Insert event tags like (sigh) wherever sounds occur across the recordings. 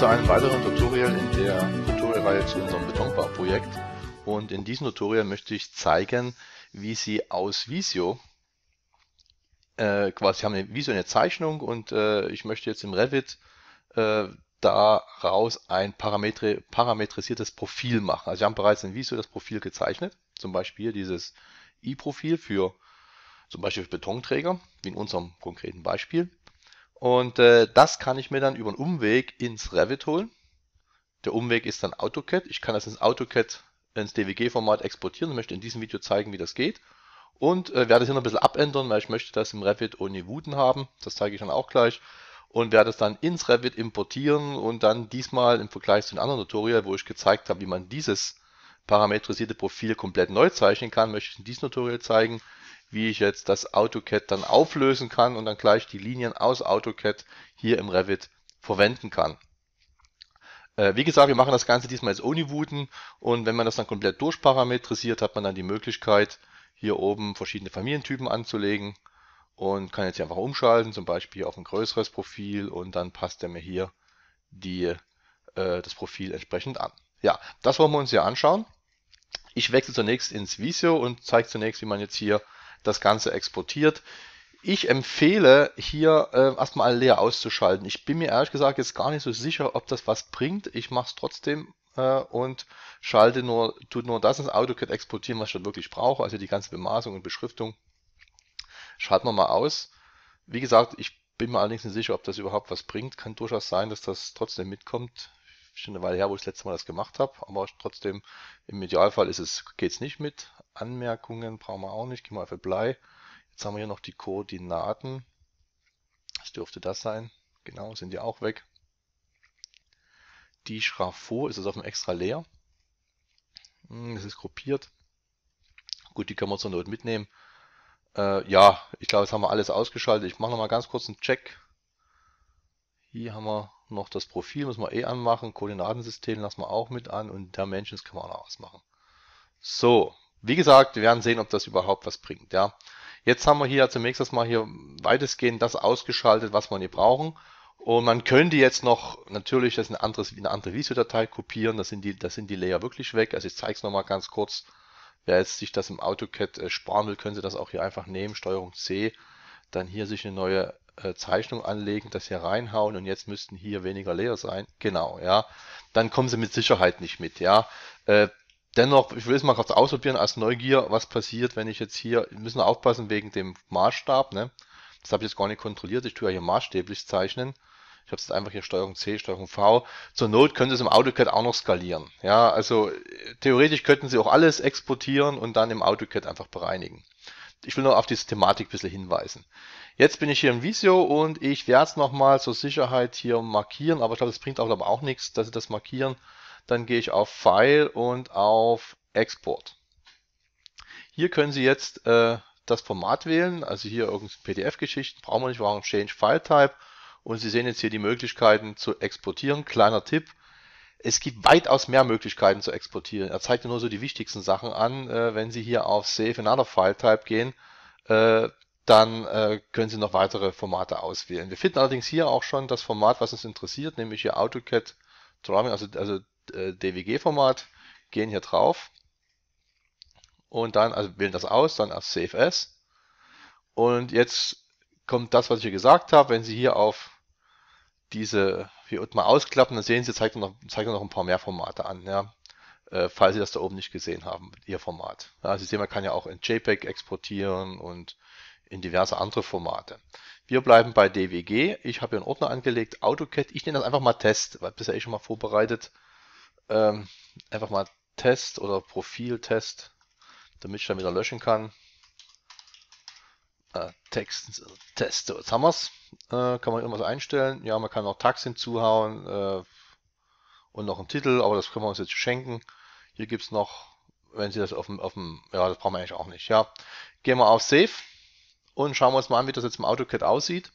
zu einem weiteren Tutorial in der Tutorialreihe zu unserem Betonbauprojekt. Und in diesem Tutorial möchte ich zeigen, wie Sie aus Visio, äh, quasi haben eine Visio eine Zeichnung und äh, ich möchte jetzt im Revit äh, daraus ein parametri parametrisiertes Profil machen. Also wir haben bereits in Visio das Profil gezeichnet, zum Beispiel dieses I-Profil für zum Beispiel für Betonträger, wie in unserem konkreten Beispiel. Und äh, das kann ich mir dann über einen Umweg ins Revit holen. Der Umweg ist dann AutoCAD. Ich kann das ins AutoCAD ins DWG-Format exportieren. Ich möchte in diesem Video zeigen, wie das geht. Und äh, werde es hier noch ein bisschen abändern, weil ich möchte das im Revit ohne Wuten haben. Das zeige ich dann auch gleich. Und werde es dann ins Revit importieren und dann diesmal im Vergleich zu einem anderen Tutorial, wo ich gezeigt habe, wie man dieses parametrisierte Profil komplett neu zeichnen kann, möchte ich in diesem Tutorial zeigen, wie ich jetzt das AutoCAD dann auflösen kann und dann gleich die Linien aus AutoCAD hier im Revit verwenden kann. Äh, wie gesagt, wir machen das Ganze diesmal jetzt ohne Wuten und wenn man das dann komplett durchparametrisiert, hat man dann die Möglichkeit, hier oben verschiedene Familientypen anzulegen und kann jetzt hier einfach umschalten, zum Beispiel auf ein größeres Profil und dann passt er mir hier die, äh, das Profil entsprechend an. Ja, das wollen wir uns hier anschauen. Ich wechsle zunächst ins Visio und zeige zunächst, wie man jetzt hier das Ganze exportiert. Ich empfehle hier äh, erstmal alle leer auszuschalten. Ich bin mir ehrlich gesagt jetzt gar nicht so sicher, ob das was bringt. Ich mache es trotzdem äh, und schalte nur, tut nur das ins AutoCAD exportieren, was ich dann wirklich brauche, also die ganze Bemaßung und Beschriftung. Schalten wir mal aus. Wie gesagt, ich bin mir allerdings nicht sicher, ob das überhaupt was bringt. Kann durchaus sein, dass das trotzdem mitkommt. Schon eine Weile her, wo ich das letzte Mal das gemacht habe, aber trotzdem im Idealfall ist es, geht's nicht mit. Anmerkungen brauchen wir auch nicht. Gehen wir auf Blei. Jetzt haben wir hier noch die Koordinaten. Das dürfte das sein. Genau, sind die auch weg. Die Schraffo ist es auf dem extra leer. Es hm, ist gruppiert. Gut, die können wir zur Not mitnehmen. Äh, ja, ich glaube, jetzt haben wir alles ausgeschaltet. Ich mache noch mal ganz kurz einen Check. Hier haben wir noch das Profil, müssen wir eh anmachen. Koordinatensystem lassen wir auch mit an und Dimensions kann man auch noch ausmachen. So, wie gesagt, wir werden sehen, ob das überhaupt was bringt. Ja. Jetzt haben wir hier zunächst erstmal hier weitestgehend das ausgeschaltet, was wir hier brauchen. Und man könnte jetzt noch natürlich das in ein anderes, eine andere Visio-Datei kopieren. Das sind, die, das sind die Layer wirklich weg. Also ich zeige es nochmal ganz kurz. Wer jetzt sich das im AutoCAD äh, sparen will, können Sie das auch hier einfach nehmen. Steuerung C. Dann hier sich eine neue äh, Zeichnung anlegen, das hier reinhauen und jetzt müssten hier weniger Layer sein. Genau, ja. Dann kommen sie mit Sicherheit nicht mit, ja. Äh, dennoch, ich will es mal kurz ausprobieren als Neugier, was passiert, wenn ich jetzt hier, müssen wir aufpassen wegen dem Maßstab, ne? Das habe ich jetzt gar nicht kontrolliert, ich tue ja hier maßstäblich zeichnen. Ich habe es einfach hier Steuerung C, Steuerung V. Zur Not könnte es im AutoCAD auch noch skalieren. Ja, also äh, theoretisch könnten Sie auch alles exportieren und dann im AutoCAD einfach bereinigen. Ich will nur auf diese Thematik ein bisschen hinweisen. Jetzt bin ich hier im Visio und ich werde es nochmal zur Sicherheit hier markieren, aber ich glaube, das bringt auch, glaub, ich, auch nichts, dass Sie das markieren. Dann gehe ich auf File und auf Export. Hier können Sie jetzt äh, das Format wählen, also hier irgendein PDF-Geschichten, brauchen wir nicht, warum Change File Type und Sie sehen jetzt hier die Möglichkeiten zu exportieren. Kleiner Tipp, es gibt weitaus mehr Möglichkeiten zu exportieren. Er zeigt nur so die wichtigsten Sachen an. Äh, wenn Sie hier auf Save Another File Type gehen, äh, dann äh, können Sie noch weitere Formate auswählen. Wir finden allerdings hier auch schon das Format, was uns interessiert, nämlich hier AutoCAD Drawing, also, also äh, DWG-Format, gehen hier drauf und dann, also wählen das aus, dann auf Save As. Und jetzt kommt das, was ich hier gesagt habe. Wenn Sie hier auf diese hier unten mal ausklappen, dann sehen Sie, zeigt noch, zeigt noch ein paar mehr Formate an, ja. Äh, falls Sie das da oben nicht gesehen haben, Ihr Format. Ja, also Sie sehen, man kann ja auch in JPEG exportieren und in diverse andere Formate. Wir bleiben bei DWG. Ich habe hier einen Ordner angelegt, AutoCAD. Ich nenne das einfach mal Test, weil bisher ich eh schon mal vorbereitet. Ähm, einfach mal Test oder Profil-Test, damit ich dann wieder löschen kann. Äh, Text, Test, so, jetzt haben wir es. Äh, kann man irgendwas einstellen? Ja, man kann noch Tags hinzuhauen äh, und noch einen Titel, aber das können wir uns jetzt schenken. Hier gibt es noch, wenn Sie das auf dem, auf dem, ja, das brauchen wir eigentlich auch nicht. Ja, gehen wir auf Save und schauen wir uns mal an, wie das jetzt im AutoCAD aussieht.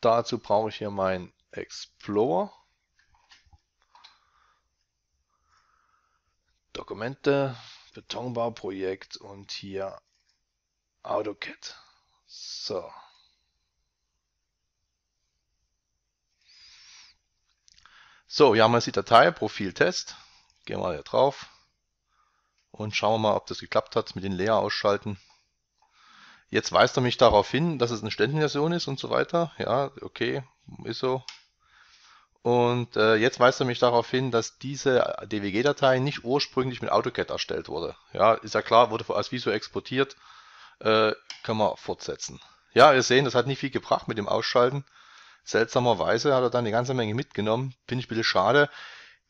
Dazu brauche ich hier meinen Explorer. Dokumente, Betonbauprojekt und hier AutoCAD. So. So, hier haben wir jetzt die Datei, Profiltest. Gehen wir hier drauf und schauen wir mal, ob das geklappt hat mit den Leer ausschalten. Jetzt weist er mich darauf hin, dass es eine Ständenversion ist und so weiter. Ja, okay, ist so. Und äh, jetzt weist er mich darauf hin, dass diese DWG-Datei nicht ursprünglich mit AutoCAD erstellt wurde. Ja, ist ja klar, wurde als Visu exportiert. Äh, können wir fortsetzen. Ja, ihr sehen, das hat nicht viel gebracht mit dem Ausschalten. Seltsamerweise hat er dann eine ganze Menge mitgenommen. Finde ich ein bisschen schade.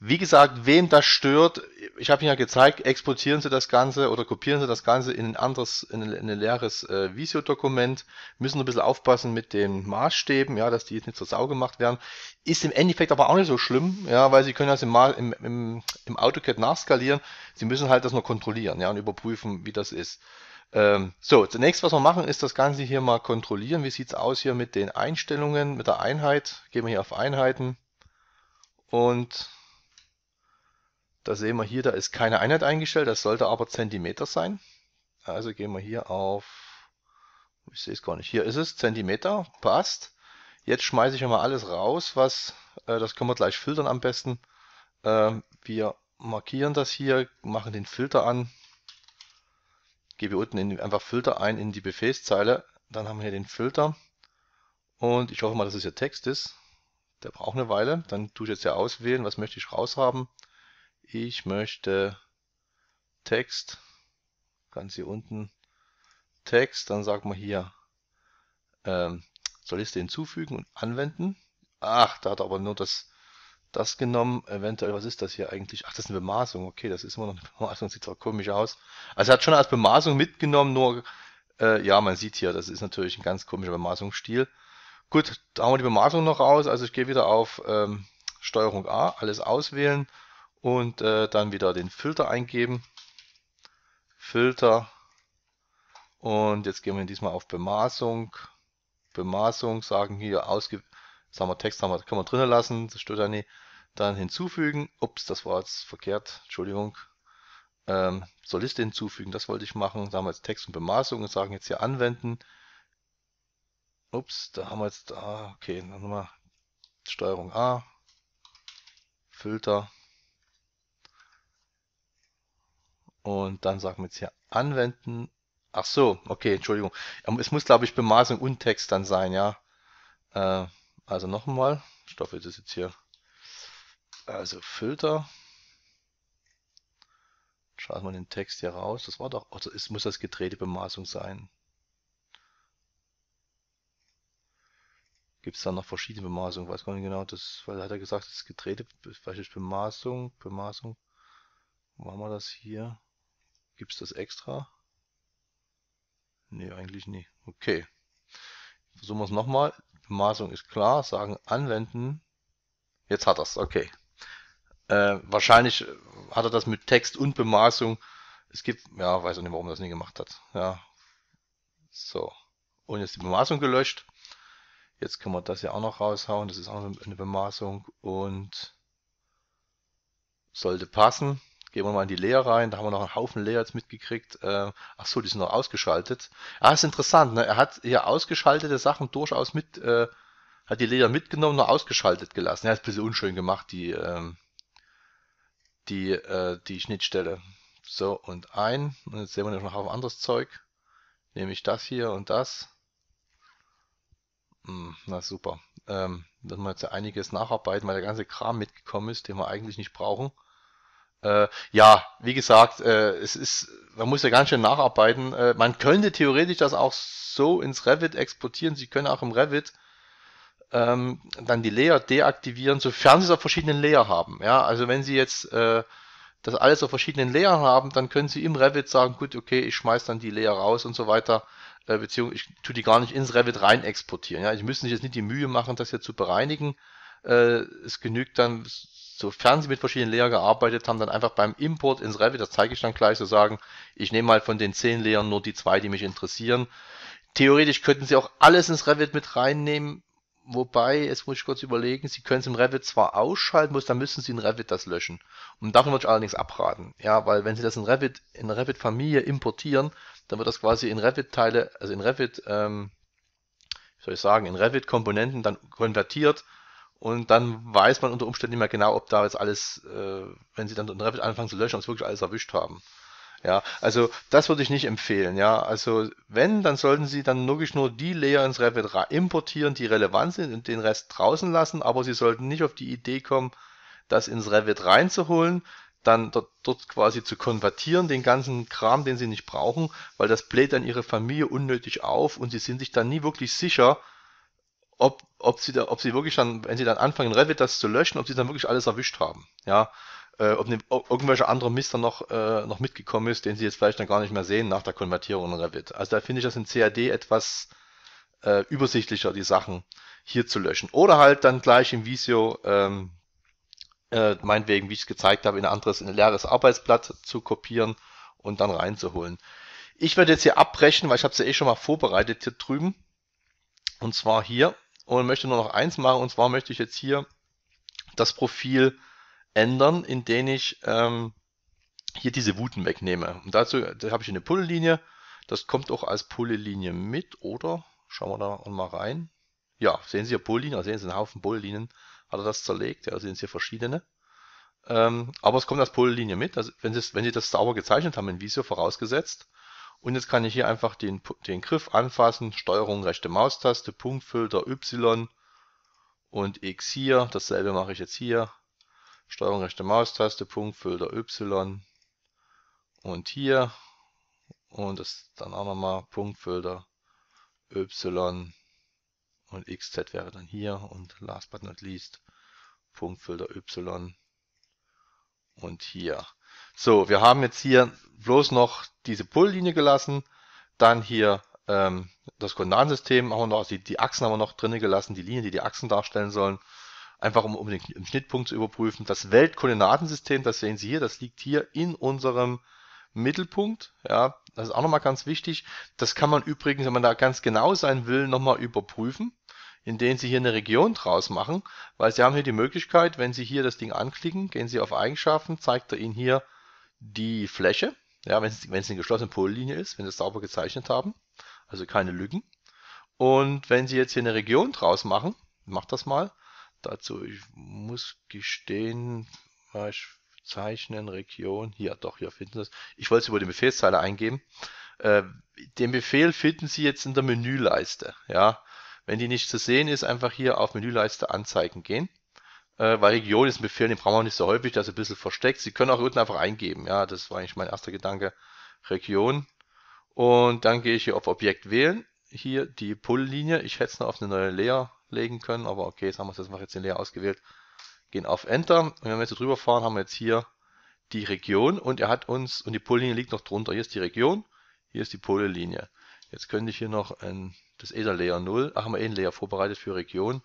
Wie gesagt, wem das stört, ich habe Ihnen ja gezeigt, exportieren Sie das Ganze oder kopieren Sie das Ganze in ein anderes, in ein, in ein leeres äh, Visio-Dokument, müssen ein bisschen aufpassen mit den Maßstäben, ja, dass die jetzt nicht zur Sau gemacht werden. Ist im Endeffekt aber auch nicht so schlimm, ja, weil Sie können das im, im, im, im AutoCAD nachskalieren. Sie müssen halt das nur kontrollieren, ja, und überprüfen, wie das ist. Ähm, so, zunächst, was wir machen, ist das Ganze hier mal kontrollieren. Wie sieht's aus hier mit den Einstellungen, mit der Einheit? Gehen wir hier auf Einheiten und da sehen wir hier, da ist keine Einheit eingestellt, das sollte aber Zentimeter sein. Also gehen wir hier auf, ich sehe es gar nicht, hier ist es, Zentimeter, passt. Jetzt schmeiße ich mal alles raus, was, äh, das können wir gleich filtern am besten. Ähm, wir markieren das hier, machen den Filter an, gebe unten in, einfach Filter ein in die Befehlszeile, dann haben wir hier den Filter und ich hoffe mal, dass es hier Text ist. Der braucht eine Weile, dann tue ich jetzt ja auswählen, was möchte ich raushaben. Ich möchte Text, ganz hier unten, Text, dann sagt man hier, ähm, zur Liste hinzufügen und anwenden. Ach, da hat er aber nur das, das genommen. Eventuell, was ist das hier eigentlich? Ach, das ist eine Bemaßung. Okay, das ist immer noch eine (laughs) Bemaßung. Sieht zwar komisch aus. Also er hat schon als Bemaßung mitgenommen, nur, äh, ja, man sieht hier, das ist natürlich ein ganz komischer Bemaßungsstil. Gut, da haben wir die Bemaßung noch raus. Also ich gehe wieder auf ähm, Steuerung A, alles auswählen und äh, dann wieder den Filter eingeben. Filter und jetzt gehen wir diesmal auf Bemaßung. Bemaßung sagen hier ausge sagen wir Text haben wir, können wir drinnen lassen, das stört ja nicht. Dann hinzufügen. Ups, das war jetzt verkehrt, Entschuldigung. Ähm, zur Liste hinzufügen, das wollte ich machen. Da haben wir jetzt Text und Bemaßung und sagen jetzt hier anwenden. Ups, da haben wir jetzt, da, ah, okay, dann nochmal Steuerung A, Filter, Und dann sagen wir jetzt hier anwenden. Ach so, okay, Entschuldigung. Ähm, es muss, glaube ich, Bemaßung und Text dann sein, ja. Äh, also nochmal. Ich glaube, das ist jetzt hier. Also Filter. Schauen wir den Text hier raus. Das war doch, also es muss das gedrehte Bemaßung sein. Gibt es da noch verschiedene Bemaßungen? Weiß gar nicht genau, das, weil hat er gesagt, das gedrehte, vielleicht Bemaßung, Bemaßung. Wo haben wir das hier? Gibt es das extra? Nee, eigentlich nie. Okay. Versuchen wir es nochmal. Maßung ist klar. Sagen anwenden. Jetzt hat das. Okay. Äh, wahrscheinlich hat er das mit Text und Bemaßung. Es gibt, ja, weiß auch nicht, warum er das nie gemacht hat. Ja. So. Und jetzt die Bemaßung gelöscht. Jetzt können wir das ja auch noch raushauen. Das ist auch eine Bemaßung und sollte passen. Gehen wir mal in die Leer rein, da haben wir noch einen Haufen Leer jetzt mitgekriegt. Äh, ach so, die sind noch ausgeschaltet. Ah, ist interessant, ne? er hat hier ausgeschaltete Sachen durchaus mit, äh, hat die Leer mitgenommen, nur ausgeschaltet gelassen. Er ja, hat ein bisschen unschön gemacht, die, ähm, die, äh, die Schnittstelle. So, und ein, und jetzt sehen wir noch einen Haufen anderes Zeug. Nehme ich das hier und das. Hm, na super. Ähm, müssen wir jetzt einiges nacharbeiten, weil der ganze Kram mitgekommen ist, den wir eigentlich nicht brauchen. Äh, ja, wie gesagt, äh, es ist, man muss ja ganz schön nacharbeiten. Äh, man könnte theoretisch das auch so ins Revit exportieren. Sie können auch im Revit ähm, dann die Layer deaktivieren, sofern Sie es auf verschiedenen Layer haben. Ja, also wenn Sie jetzt äh, das alles auf verschiedenen Layer haben, dann können Sie im Revit sagen, gut, okay, ich schmeiß dann die Layer raus und so weiter, äh, beziehungsweise ich tue die gar nicht ins Revit rein exportieren. Ja, ich müsste sich jetzt nicht die Mühe machen, das hier zu bereinigen. Äh, es genügt dann sofern sie mit verschiedenen Layer gearbeitet haben, dann einfach beim Import ins Revit, das zeige ich dann gleich, so sagen, ich nehme mal halt von den zehn Layern nur die zwei, die mich interessieren. Theoretisch könnten sie auch alles ins Revit mit reinnehmen, wobei, jetzt muss ich kurz überlegen, sie können es im Revit zwar ausschalten, muss, dann müssen sie in Revit das löschen. Und davon würde ich allerdings abraten. Ja, weil wenn sie das in Revit, in der Revit-Familie importieren, dann wird das quasi in Revit-Teile, also in Revit, ähm, wie soll ich sagen, in Revit-Komponenten dann konvertiert und dann weiß man unter Umständen nicht mehr genau, ob da jetzt alles, äh, wenn sie dann in Revit anfangen zu löschen, ob sie wirklich alles erwischt haben. Ja, also das würde ich nicht empfehlen. Ja, also wenn, dann sollten Sie dann wirklich nur die Layer ins Revit importieren, die relevant sind und den Rest draußen lassen. Aber Sie sollten nicht auf die Idee kommen, das ins Revit reinzuholen, dann dort, dort quasi zu konvertieren, den ganzen Kram, den Sie nicht brauchen, weil das bläht dann Ihre Familie unnötig auf und Sie sind sich dann nie wirklich sicher, ob, ob, sie da, ob sie wirklich dann, wenn sie dann anfangen, Revit das zu löschen, ob sie dann wirklich alles erwischt haben. Ja, äh, ob, ne, ob irgendwelcher andere Mist dann noch, äh, noch mitgekommen ist, den sie jetzt vielleicht dann gar nicht mehr sehen nach der Konvertierung in Revit. Also da finde ich das in CAD etwas äh, übersichtlicher, die Sachen hier zu löschen. Oder halt dann gleich im Visio, ähm, äh, meinetwegen, wie ich es gezeigt habe, in ein anderes, in ein leeres Arbeitsblatt zu kopieren und dann reinzuholen. Ich werde jetzt hier abbrechen, weil ich habe es ja eh schon mal vorbereitet hier drüben. Und zwar hier und möchte nur noch eins machen. Und zwar möchte ich jetzt hier das Profil ändern, indem ich ähm, hier diese Wuten wegnehme. Und dazu da habe ich eine Pulle-Linie. Das kommt auch als Pulle-Linie mit, oder? Schauen wir da mal rein. Ja, sehen Sie hier Pulle-Linien, sehen Sie einen Haufen Pulle-Linien. Hat er das zerlegt? Ja, sehen Sie hier verschiedene. Ähm, aber es kommt als Pulle-Linie mit. Also wenn, Sie, wenn Sie das sauber gezeichnet haben in Visio vorausgesetzt, und jetzt kann ich hier einfach den, den Griff anfassen, Steuerung rechte Maustaste, Punktfilter Y und X hier, dasselbe mache ich jetzt hier, Steuerung rechte Maustaste, Punktfilter Y und hier und das dann auch nochmal Punktfilter Y und XZ wäre dann hier und last but not least Punktfilter Y und hier. So, wir haben jetzt hier bloß noch diese Pull-Linie gelassen, dann hier ähm, das Koordinatensystem haben wir noch, also die, die Achsen haben wir noch drinnen gelassen, die Linien, die die Achsen darstellen sollen, einfach um, um den im Schnittpunkt zu überprüfen. Das Weltkoordinatensystem, das sehen Sie hier, das liegt hier in unserem Mittelpunkt, ja, das ist auch nochmal ganz wichtig. Das kann man übrigens, wenn man da ganz genau sein will, nochmal überprüfen, indem Sie hier eine Region draus machen, weil Sie haben hier die Möglichkeit, wenn Sie hier das Ding anklicken, gehen Sie auf Eigenschaften, zeigt er Ihnen hier die Fläche, ja, wenn es wenn es eine geschlossene Pollinie ist, wenn sie es sauber gezeichnet haben, also keine Lücken. Und wenn sie jetzt hier eine Region draus machen, macht das mal. Dazu, ich muss gestehen, ich zeichnen, Region, hier, doch, hier finden Sie es. Ich wollte es über die Befehlszeile eingeben. Äh, den Befehl finden Sie jetzt in der Menüleiste, ja. Wenn die nicht zu sehen ist, einfach hier auf Menüleiste anzeigen gehen äh, weil Region ist ein Befehl, den brauchen wir nicht so häufig, das ist ein bisschen versteckt. Sie können auch unten einfach eingeben, ja, das war eigentlich mein erster Gedanke, Region. Und dann gehe ich hier auf Objekt wählen, hier die Pull-Linie, ich hätte es noch auf eine neue Layer legen können, aber okay, jetzt haben wir es jetzt, jetzt den Layer ausgewählt, gehen auf Enter und wenn wir jetzt so drüber fahren, haben wir jetzt hier die Region und er hat uns, und die Pollinie liegt noch drunter, hier ist die Region, hier ist die Pollinie. Jetzt könnte ich hier noch ein, das ESA Layer 0, ach, haben wir eh einen Layer vorbereitet für Region,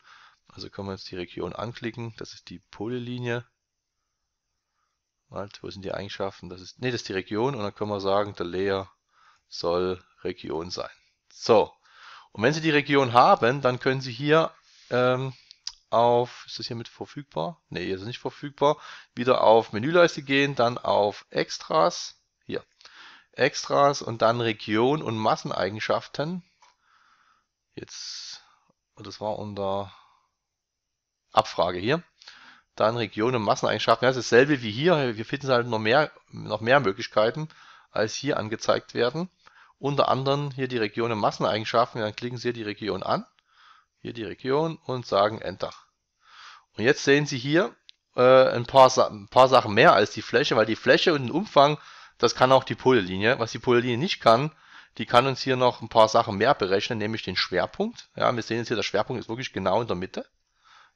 also können wir jetzt die Region anklicken. Das ist die Polylinie. Halt, wo sind die Eigenschaften? Das ist, nee, das ist die Region und dann können wir sagen, der Layer soll Region sein. So. Und wenn Sie die Region haben, dann können Sie hier ähm, auf, ist das hier mit verfügbar? Ne, hier ist es nicht verfügbar. Wieder auf Menüleiste gehen, dann auf Extras, hier, Extras und dann Region und Masseneigenschaften. Jetzt, das war unter Abfrage hier. Dann Regionen und Masseneigenschaften. das ist dasselbe wie hier. Wir finden halt noch mehr, noch mehr Möglichkeiten, als hier angezeigt werden. Unter anderem hier die Region und Masseneigenschaften. Dann klicken Sie hier die Region an. Hier die Region und sagen Enter. Und jetzt sehen Sie hier äh, ein, paar ein paar Sachen mehr als die Fläche, weil die Fläche und den Umfang, das kann auch die Polelinie. Was die Polelinie nicht kann, die kann uns hier noch ein paar Sachen mehr berechnen, nämlich den Schwerpunkt. Ja, wir sehen jetzt hier, der Schwerpunkt ist wirklich genau in der Mitte.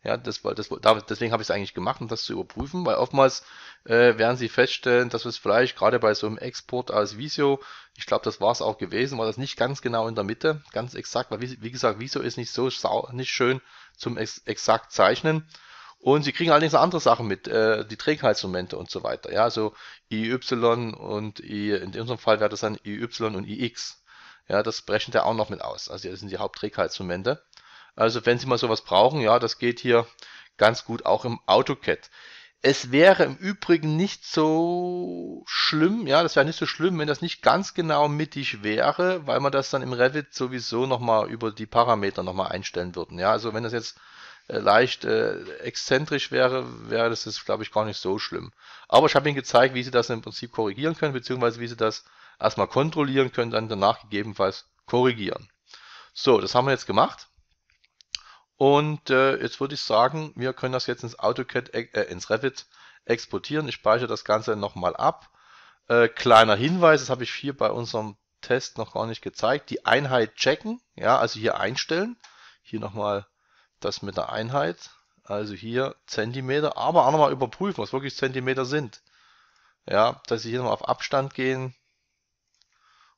Ja, das, das, deswegen habe ich es eigentlich gemacht, um das zu überprüfen, weil oftmals äh, werden sie feststellen, dass es vielleicht gerade bei so einem Export als Visio, ich glaube, das war es auch gewesen, war das nicht ganz genau in der Mitte, ganz exakt, weil wie, wie gesagt, Visio ist nicht so nicht schön zum ex exakt zeichnen. Und sie kriegen allerdings andere Sachen mit, äh, die Trägheitsmomente und so weiter. Ja, also IY und I, in unserem Fall wäre das dann IY und IX. Ja, das brechen da auch noch mit aus. Also das sind die Hauptträgheitsmomente. Also wenn Sie mal sowas brauchen, ja, das geht hier ganz gut auch im AutoCAD. Es wäre im Übrigen nicht so schlimm, ja, das wäre nicht so schlimm, wenn das nicht ganz genau mittig wäre, weil man das dann im Revit sowieso nochmal über die Parameter nochmal einstellen würden. Ja, also wenn das jetzt äh, leicht äh, exzentrisch wäre, wäre das glaube ich, gar nicht so schlimm. Aber ich habe Ihnen gezeigt, wie Sie das im Prinzip korrigieren können, beziehungsweise wie Sie das erstmal kontrollieren können, dann danach gegebenenfalls korrigieren. So, das haben wir jetzt gemacht. Und äh, jetzt würde ich sagen, wir können das jetzt ins AutoCAD, äh, äh, ins Revit exportieren. Ich speichere das Ganze nochmal ab. Äh, kleiner Hinweis, das habe ich hier bei unserem Test noch gar nicht gezeigt. Die Einheit checken, ja, also hier einstellen. Hier nochmal das mit der Einheit. Also hier Zentimeter, aber auch nochmal überprüfen, was wirklich Zentimeter sind. Ja, dass Sie hier nochmal auf Abstand gehen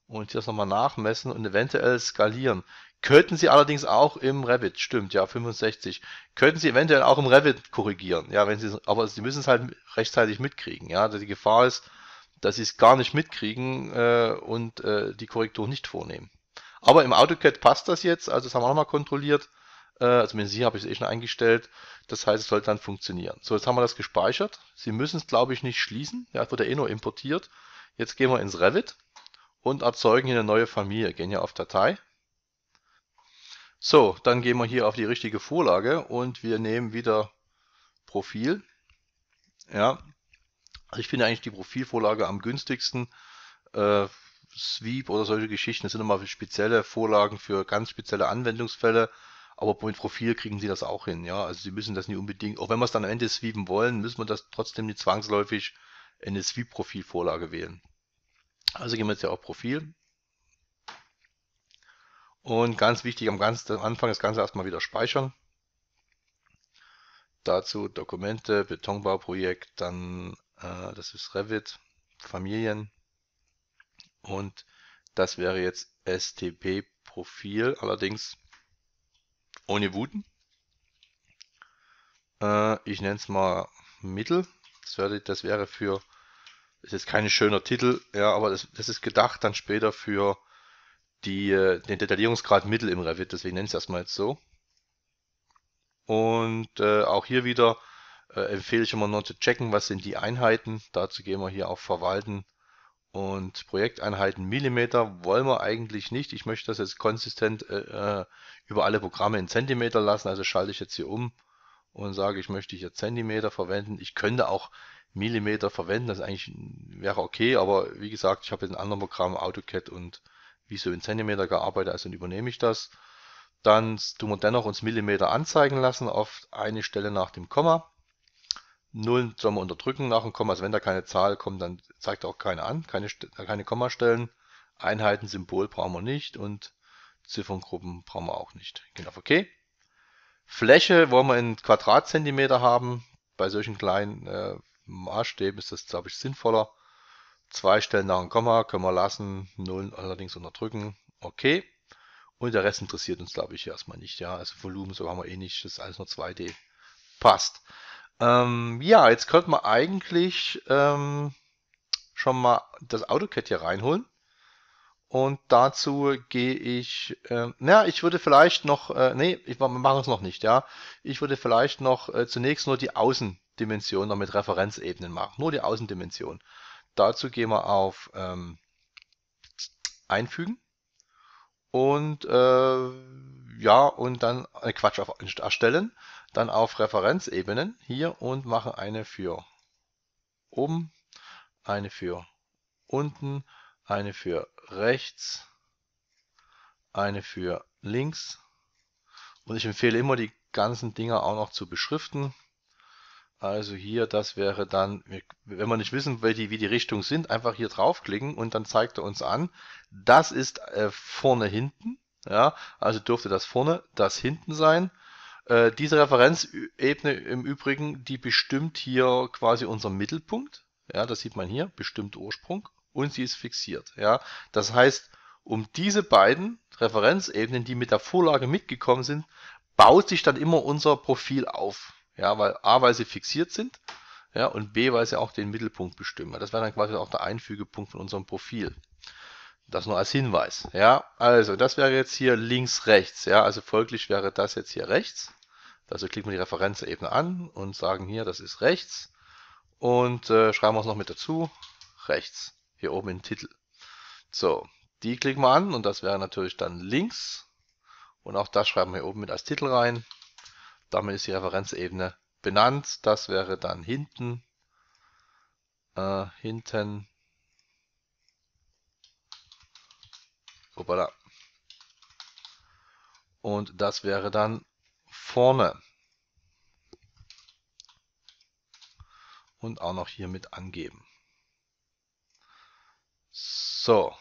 und hier das nochmal nachmessen und eventuell skalieren. Könnten sie allerdings auch im Revit, stimmt, ja, 65. Könnten sie eventuell auch im Revit korrigieren, ja, wenn sie, aber sie müssen es halt rechtzeitig mitkriegen, ja. Die Gefahr ist, dass sie es gar nicht mitkriegen äh, und äh, die Korrektur nicht vornehmen. Aber im AutoCAD passt das jetzt, also das haben wir nochmal kontrolliert. Äh, also mit Sie habe ich es eh schon eingestellt. Das heißt, es sollte dann funktionieren. So, jetzt haben wir das gespeichert. Sie müssen es, glaube ich, nicht schließen. Ja, es wurde eh nur importiert. Jetzt gehen wir ins Revit und erzeugen hier eine neue Familie. Gehen hier auf Datei, so, dann gehen wir hier auf die richtige Vorlage und wir nehmen wieder Profil. Ja, also ich finde eigentlich die Profilvorlage am günstigsten. Äh, Sweep oder solche Geschichten, das sind immer spezielle Vorlagen für ganz spezielle Anwendungsfälle. Aber mit Profil kriegen sie das auch hin, ja. Also sie müssen das nicht unbedingt, auch wenn wir es dann am Ende sweepen wollen, müssen wir das trotzdem nicht zwangsläufig in eine Sweep-Profilvorlage wählen. Also gehen wir jetzt ja auf Profil. Und ganz wichtig am, ganz, am Anfang das Ganze erstmal wieder speichern. Dazu Dokumente, Betonbauprojekt, dann äh, das ist Revit, Familien und das wäre jetzt STP-Profil, allerdings ohne Wuten. Äh, ich nenne es mal Mittel. Das, wäre, das wäre für, ist jetzt kein schöner Titel, ja, aber das, das ist gedacht dann später für die, äh, den Detaillierungsgrad mittel im Revit, deswegen nenne ich es erstmal jetzt so. Und äh, auch hier wieder äh, empfehle ich immer nur zu checken, was sind die Einheiten. Dazu gehen wir hier auf Verwalten und Projekteinheiten Millimeter wollen wir eigentlich nicht. Ich möchte das jetzt konsistent äh, äh, über alle Programme in Zentimeter lassen, also schalte ich jetzt hier um und sage, ich möchte hier Zentimeter verwenden. Ich könnte auch Millimeter verwenden, das eigentlich wäre okay, aber wie gesagt, ich habe jetzt in anderen Programm AutoCAD und wie so in Zentimeter gearbeitet, also übernehme ich das. Dann tun wir dennoch uns Millimeter anzeigen lassen auf eine Stelle nach dem Komma. Nullen sollen wir unterdrücken nach dem Komma, also wenn da keine Zahl kommt, dann zeigt er auch keine an, keine, äh, keine Kommastellen. Einheiten, Symbol brauchen wir nicht und Zifferngruppen brauchen wir auch nicht. Genau, okay. Fläche wollen wir in Quadratzentimeter haben. Bei solchen kleinen äh, Maßstäben ist das, glaube ich, sinnvoller. Zwei Stellen nach dem Komma können wir lassen, Nullen allerdings unterdrücken. Okay. Und der Rest interessiert uns, glaube ich, erstmal nicht. Ja, also Volumen, so haben wir eh nicht. Das ist alles nur 2D. Passt. Ähm, ja, jetzt könnte man eigentlich ähm, schon mal das AutoCAD hier reinholen. Und dazu gehe ich, äh, na, ich würde vielleicht noch, äh, nee, ich, wir machen es noch nicht, ja. Ich würde vielleicht noch äh, zunächst nur die Außendimension noch mit Referenzebenen machen. Nur die Außendimension. Dazu gehen wir auf ähm, Einfügen und äh, ja, und dann äh, Quatsch auf Erstellen, dann auf Referenzebenen hier und machen eine für oben, eine für unten, eine für rechts, eine für links. Und ich empfehle immer die ganzen Dinger auch noch zu beschriften. Also hier, das wäre dann, wenn wir nicht wissen, wie die, wie die Richtungen sind, einfach hier draufklicken und dann zeigt er uns an, das ist äh, vorne hinten. Ja, also dürfte das vorne, das hinten sein. Äh, diese Referenzebene im Übrigen, die bestimmt hier quasi unser Mittelpunkt. Ja, das sieht man hier, bestimmt Ursprung und sie ist fixiert. Ja, das heißt, um diese beiden Referenzebenen, die mit der Vorlage mitgekommen sind, baut sich dann immer unser Profil auf. Ja, weil A, weil sie fixiert sind, ja, und B, weil sie auch den Mittelpunkt bestimmen. Das wäre dann quasi auch der Einfügepunkt von unserem Profil. Das nur als Hinweis. Ja, also das wäre jetzt hier links, rechts. Ja, also folglich wäre das jetzt hier rechts. Also klicken wir die Referenzebene an und sagen hier, das ist rechts. Und äh, schreiben wir es noch mit dazu. Rechts. Hier oben im Titel. So, die klicken wir an und das wäre natürlich dann links. Und auch das schreiben wir hier oben mit als Titel rein. Damit ist die Referenzebene benannt. Das wäre dann hinten. Äh, hinten. Hoppala. Und das wäre dann vorne. Und auch noch hier mit angeben. So.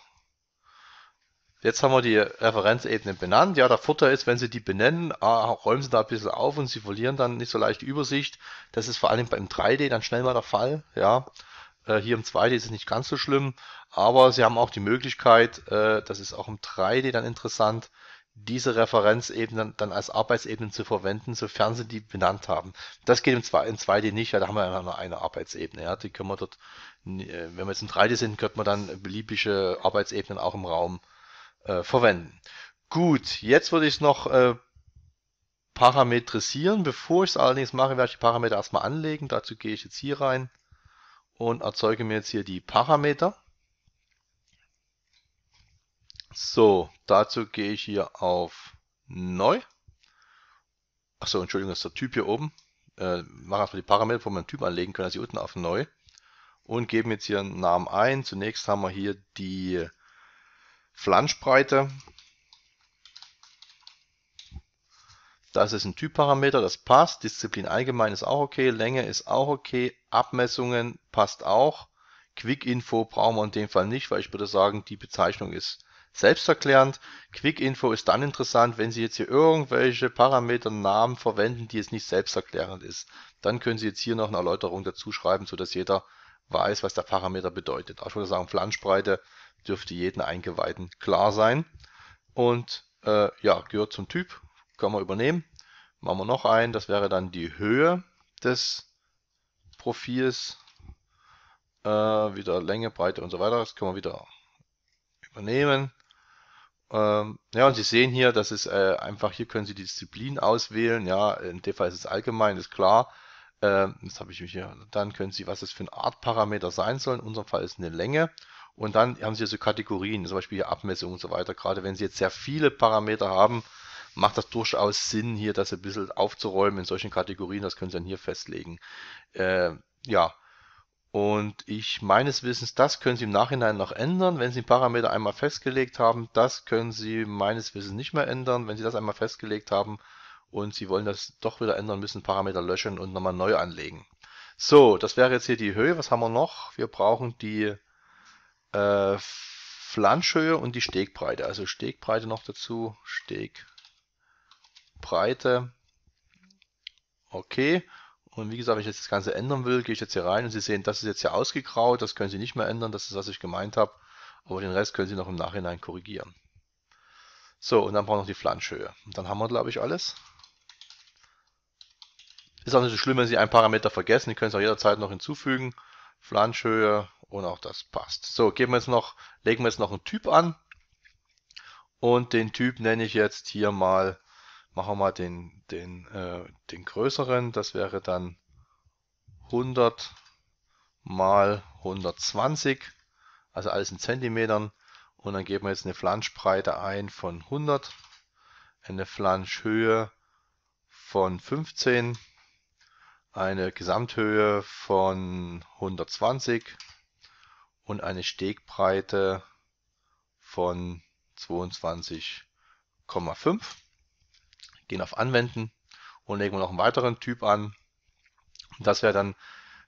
Jetzt haben wir die Referenzebene benannt. Ja, der Vorteil ist, wenn Sie die benennen, ah, räumen Sie da ein bisschen auf und Sie verlieren dann nicht so leicht Übersicht. Das ist vor allem beim 3D dann schnell mal der Fall. Ja, äh, hier im 2D ist es nicht ganz so schlimm, aber Sie haben auch die Möglichkeit, äh, das ist auch im 3D dann interessant, diese Referenzebenen dann als Arbeitsebenen zu verwenden, sofern Sie die benannt haben. Das geht im 2D nicht, weil da haben wir ja nur eine Arbeitsebene. Ja, die können wir dort, äh, wenn wir jetzt im 3D sind, könnte man dann beliebige Arbeitsebenen auch im Raum äh, verwenden. Gut, jetzt würde ich es noch äh, parametrisieren. Bevor ich es allerdings mache, werde ich die Parameter erstmal anlegen. Dazu gehe ich jetzt hier rein und erzeuge mir jetzt hier die Parameter. So, dazu gehe ich hier auf Neu. Achso, Entschuldigung, das ist der Typ hier oben. Äh, machen erstmal die Parameter, wo wir einen Typ anlegen können, also hier unten auf Neu. Und geben jetzt hier einen Namen ein. Zunächst haben wir hier die Flanschbreite. Das ist ein Typparameter, das passt. Disziplin allgemein ist auch okay. Länge ist auch okay. Abmessungen passt auch. Quick-Info brauchen wir in dem Fall nicht, weil ich würde sagen, die Bezeichnung ist selbsterklärend. Quick-Info ist dann interessant, wenn Sie jetzt hier irgendwelche Parameter, Namen verwenden, die jetzt nicht selbsterklärend ist. Dann können Sie jetzt hier noch eine Erläuterung dazu schreiben, sodass jeder weiß, was der Parameter bedeutet. Also ich würde sagen, Flanschbreite dürfte jedem Eingeweihten klar sein. Und äh, ja, gehört zum Typ, kann man übernehmen. Machen wir noch einen, das wäre dann die Höhe des Profils. Äh, wieder Länge, Breite und so weiter. Das können wir wieder übernehmen. Ähm, ja, und Sie sehen hier, das ist äh, einfach, hier können Sie die Disziplin auswählen. Ja, in dem Fall ist es allgemein, ist klar. Äh, jetzt habe ich mich hier. Dann können Sie, was es für ein Artparameter sein soll. In unserem Fall ist eine Länge. Und dann haben Sie so Kategorien, zum Beispiel hier Abmessungen und so weiter. Gerade wenn Sie jetzt sehr viele Parameter haben, macht das durchaus Sinn, hier das ein bisschen aufzuräumen in solchen Kategorien. Das können Sie dann hier festlegen. Äh, ja. Und ich meines Wissens, das können Sie im Nachhinein noch ändern. Wenn Sie den Parameter einmal festgelegt haben, das können Sie meines Wissens nicht mehr ändern. Wenn Sie das einmal festgelegt haben, und sie wollen das doch wieder ändern, müssen Parameter löschen und nochmal neu anlegen. So, das wäre jetzt hier die Höhe. Was haben wir noch? Wir brauchen die äh, Flanschhöhe und die Stegbreite. Also Stegbreite noch dazu. Stegbreite. Okay. Und wie gesagt, wenn ich jetzt das Ganze ändern will, gehe ich jetzt hier rein und Sie sehen, das ist jetzt hier ausgegraut. Das können Sie nicht mehr ändern. Das ist, was ich gemeint habe. Aber den Rest können Sie noch im Nachhinein korrigieren. So, und dann brauchen wir noch die Flanschhöhe. Und dann haben wir, glaube ich, alles. Ist auch nicht so schlimm, wenn Sie einen Parameter vergessen. Die können es auch jederzeit noch hinzufügen. Flanschhöhe und auch das passt. So, geben wir jetzt noch, legen wir jetzt noch einen Typ an. Und den Typ nenne ich jetzt hier mal, machen wir mal den, den, äh, den größeren. Das wäre dann 100 mal 120, also alles in Zentimetern. Und dann geben wir jetzt eine Flanschbreite ein von 100, eine Flanschhöhe von 15 eine Gesamthöhe von 120 und eine Stegbreite von 22,5. Gehen auf Anwenden und legen wir noch einen weiteren Typ an. Das wäre dann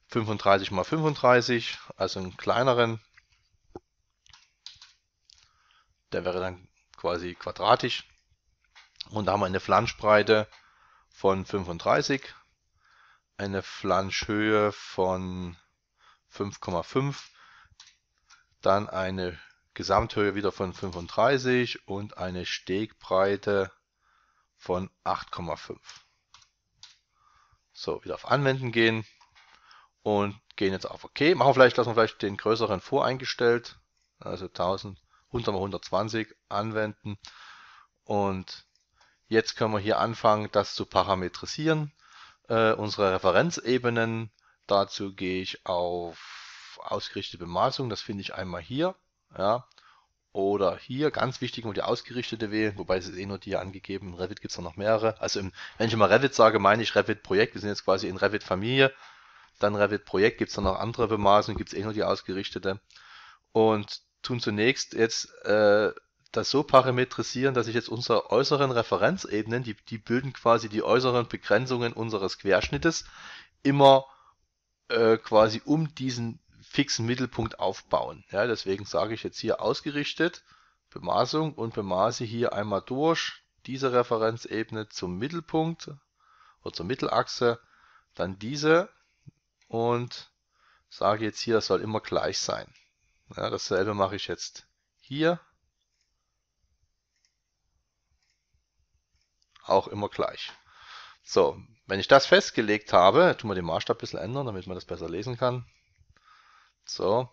35 mal 35, also einen kleineren. Der wäre dann quasi quadratisch. Und da haben wir eine Flanschbreite von 35 eine Flanschhöhe von 5,5, dann eine Gesamthöhe wieder von 35 und eine Stegbreite von 8,5. So, wieder auf Anwenden gehen und gehen jetzt auf OK. Machen wir vielleicht, lassen wir vielleicht den größeren voreingestellt, also 1000, 100 mal 120 anwenden und jetzt können wir hier anfangen, das zu parametrisieren. Äh, unsere Referenzebenen. Dazu gehe ich auf ausgerichtete Bemaßung, das finde ich einmal hier, ja, oder hier, ganz wichtig, nur die ausgerichtete wählen, wobei es ist eh nur die hier angegeben, in Revit gibt es noch mehrere. Also im, wenn ich immer Revit sage, meine ich Revit Projekt, wir sind jetzt quasi in Revit Familie, dann Revit Projekt, gibt es noch andere Bemaßungen, gibt es eh nur die ausgerichtete. Und tun zunächst jetzt äh, das so parametrisieren, dass ich jetzt unsere äußeren Referenzebenen, die, die bilden quasi die äußeren Begrenzungen unseres Querschnittes, immer äh, quasi um diesen fixen Mittelpunkt aufbauen. Ja, deswegen sage ich jetzt hier ausgerichtet, Bemaßung und bemaße hier einmal durch diese Referenzebene zum Mittelpunkt oder zur Mittelachse, dann diese und sage jetzt hier, das soll immer gleich sein. Ja, dasselbe mache ich jetzt hier auch immer gleich. So, wenn ich das festgelegt habe, tun wir den Maßstab ein bisschen ändern, damit man das besser lesen kann. So,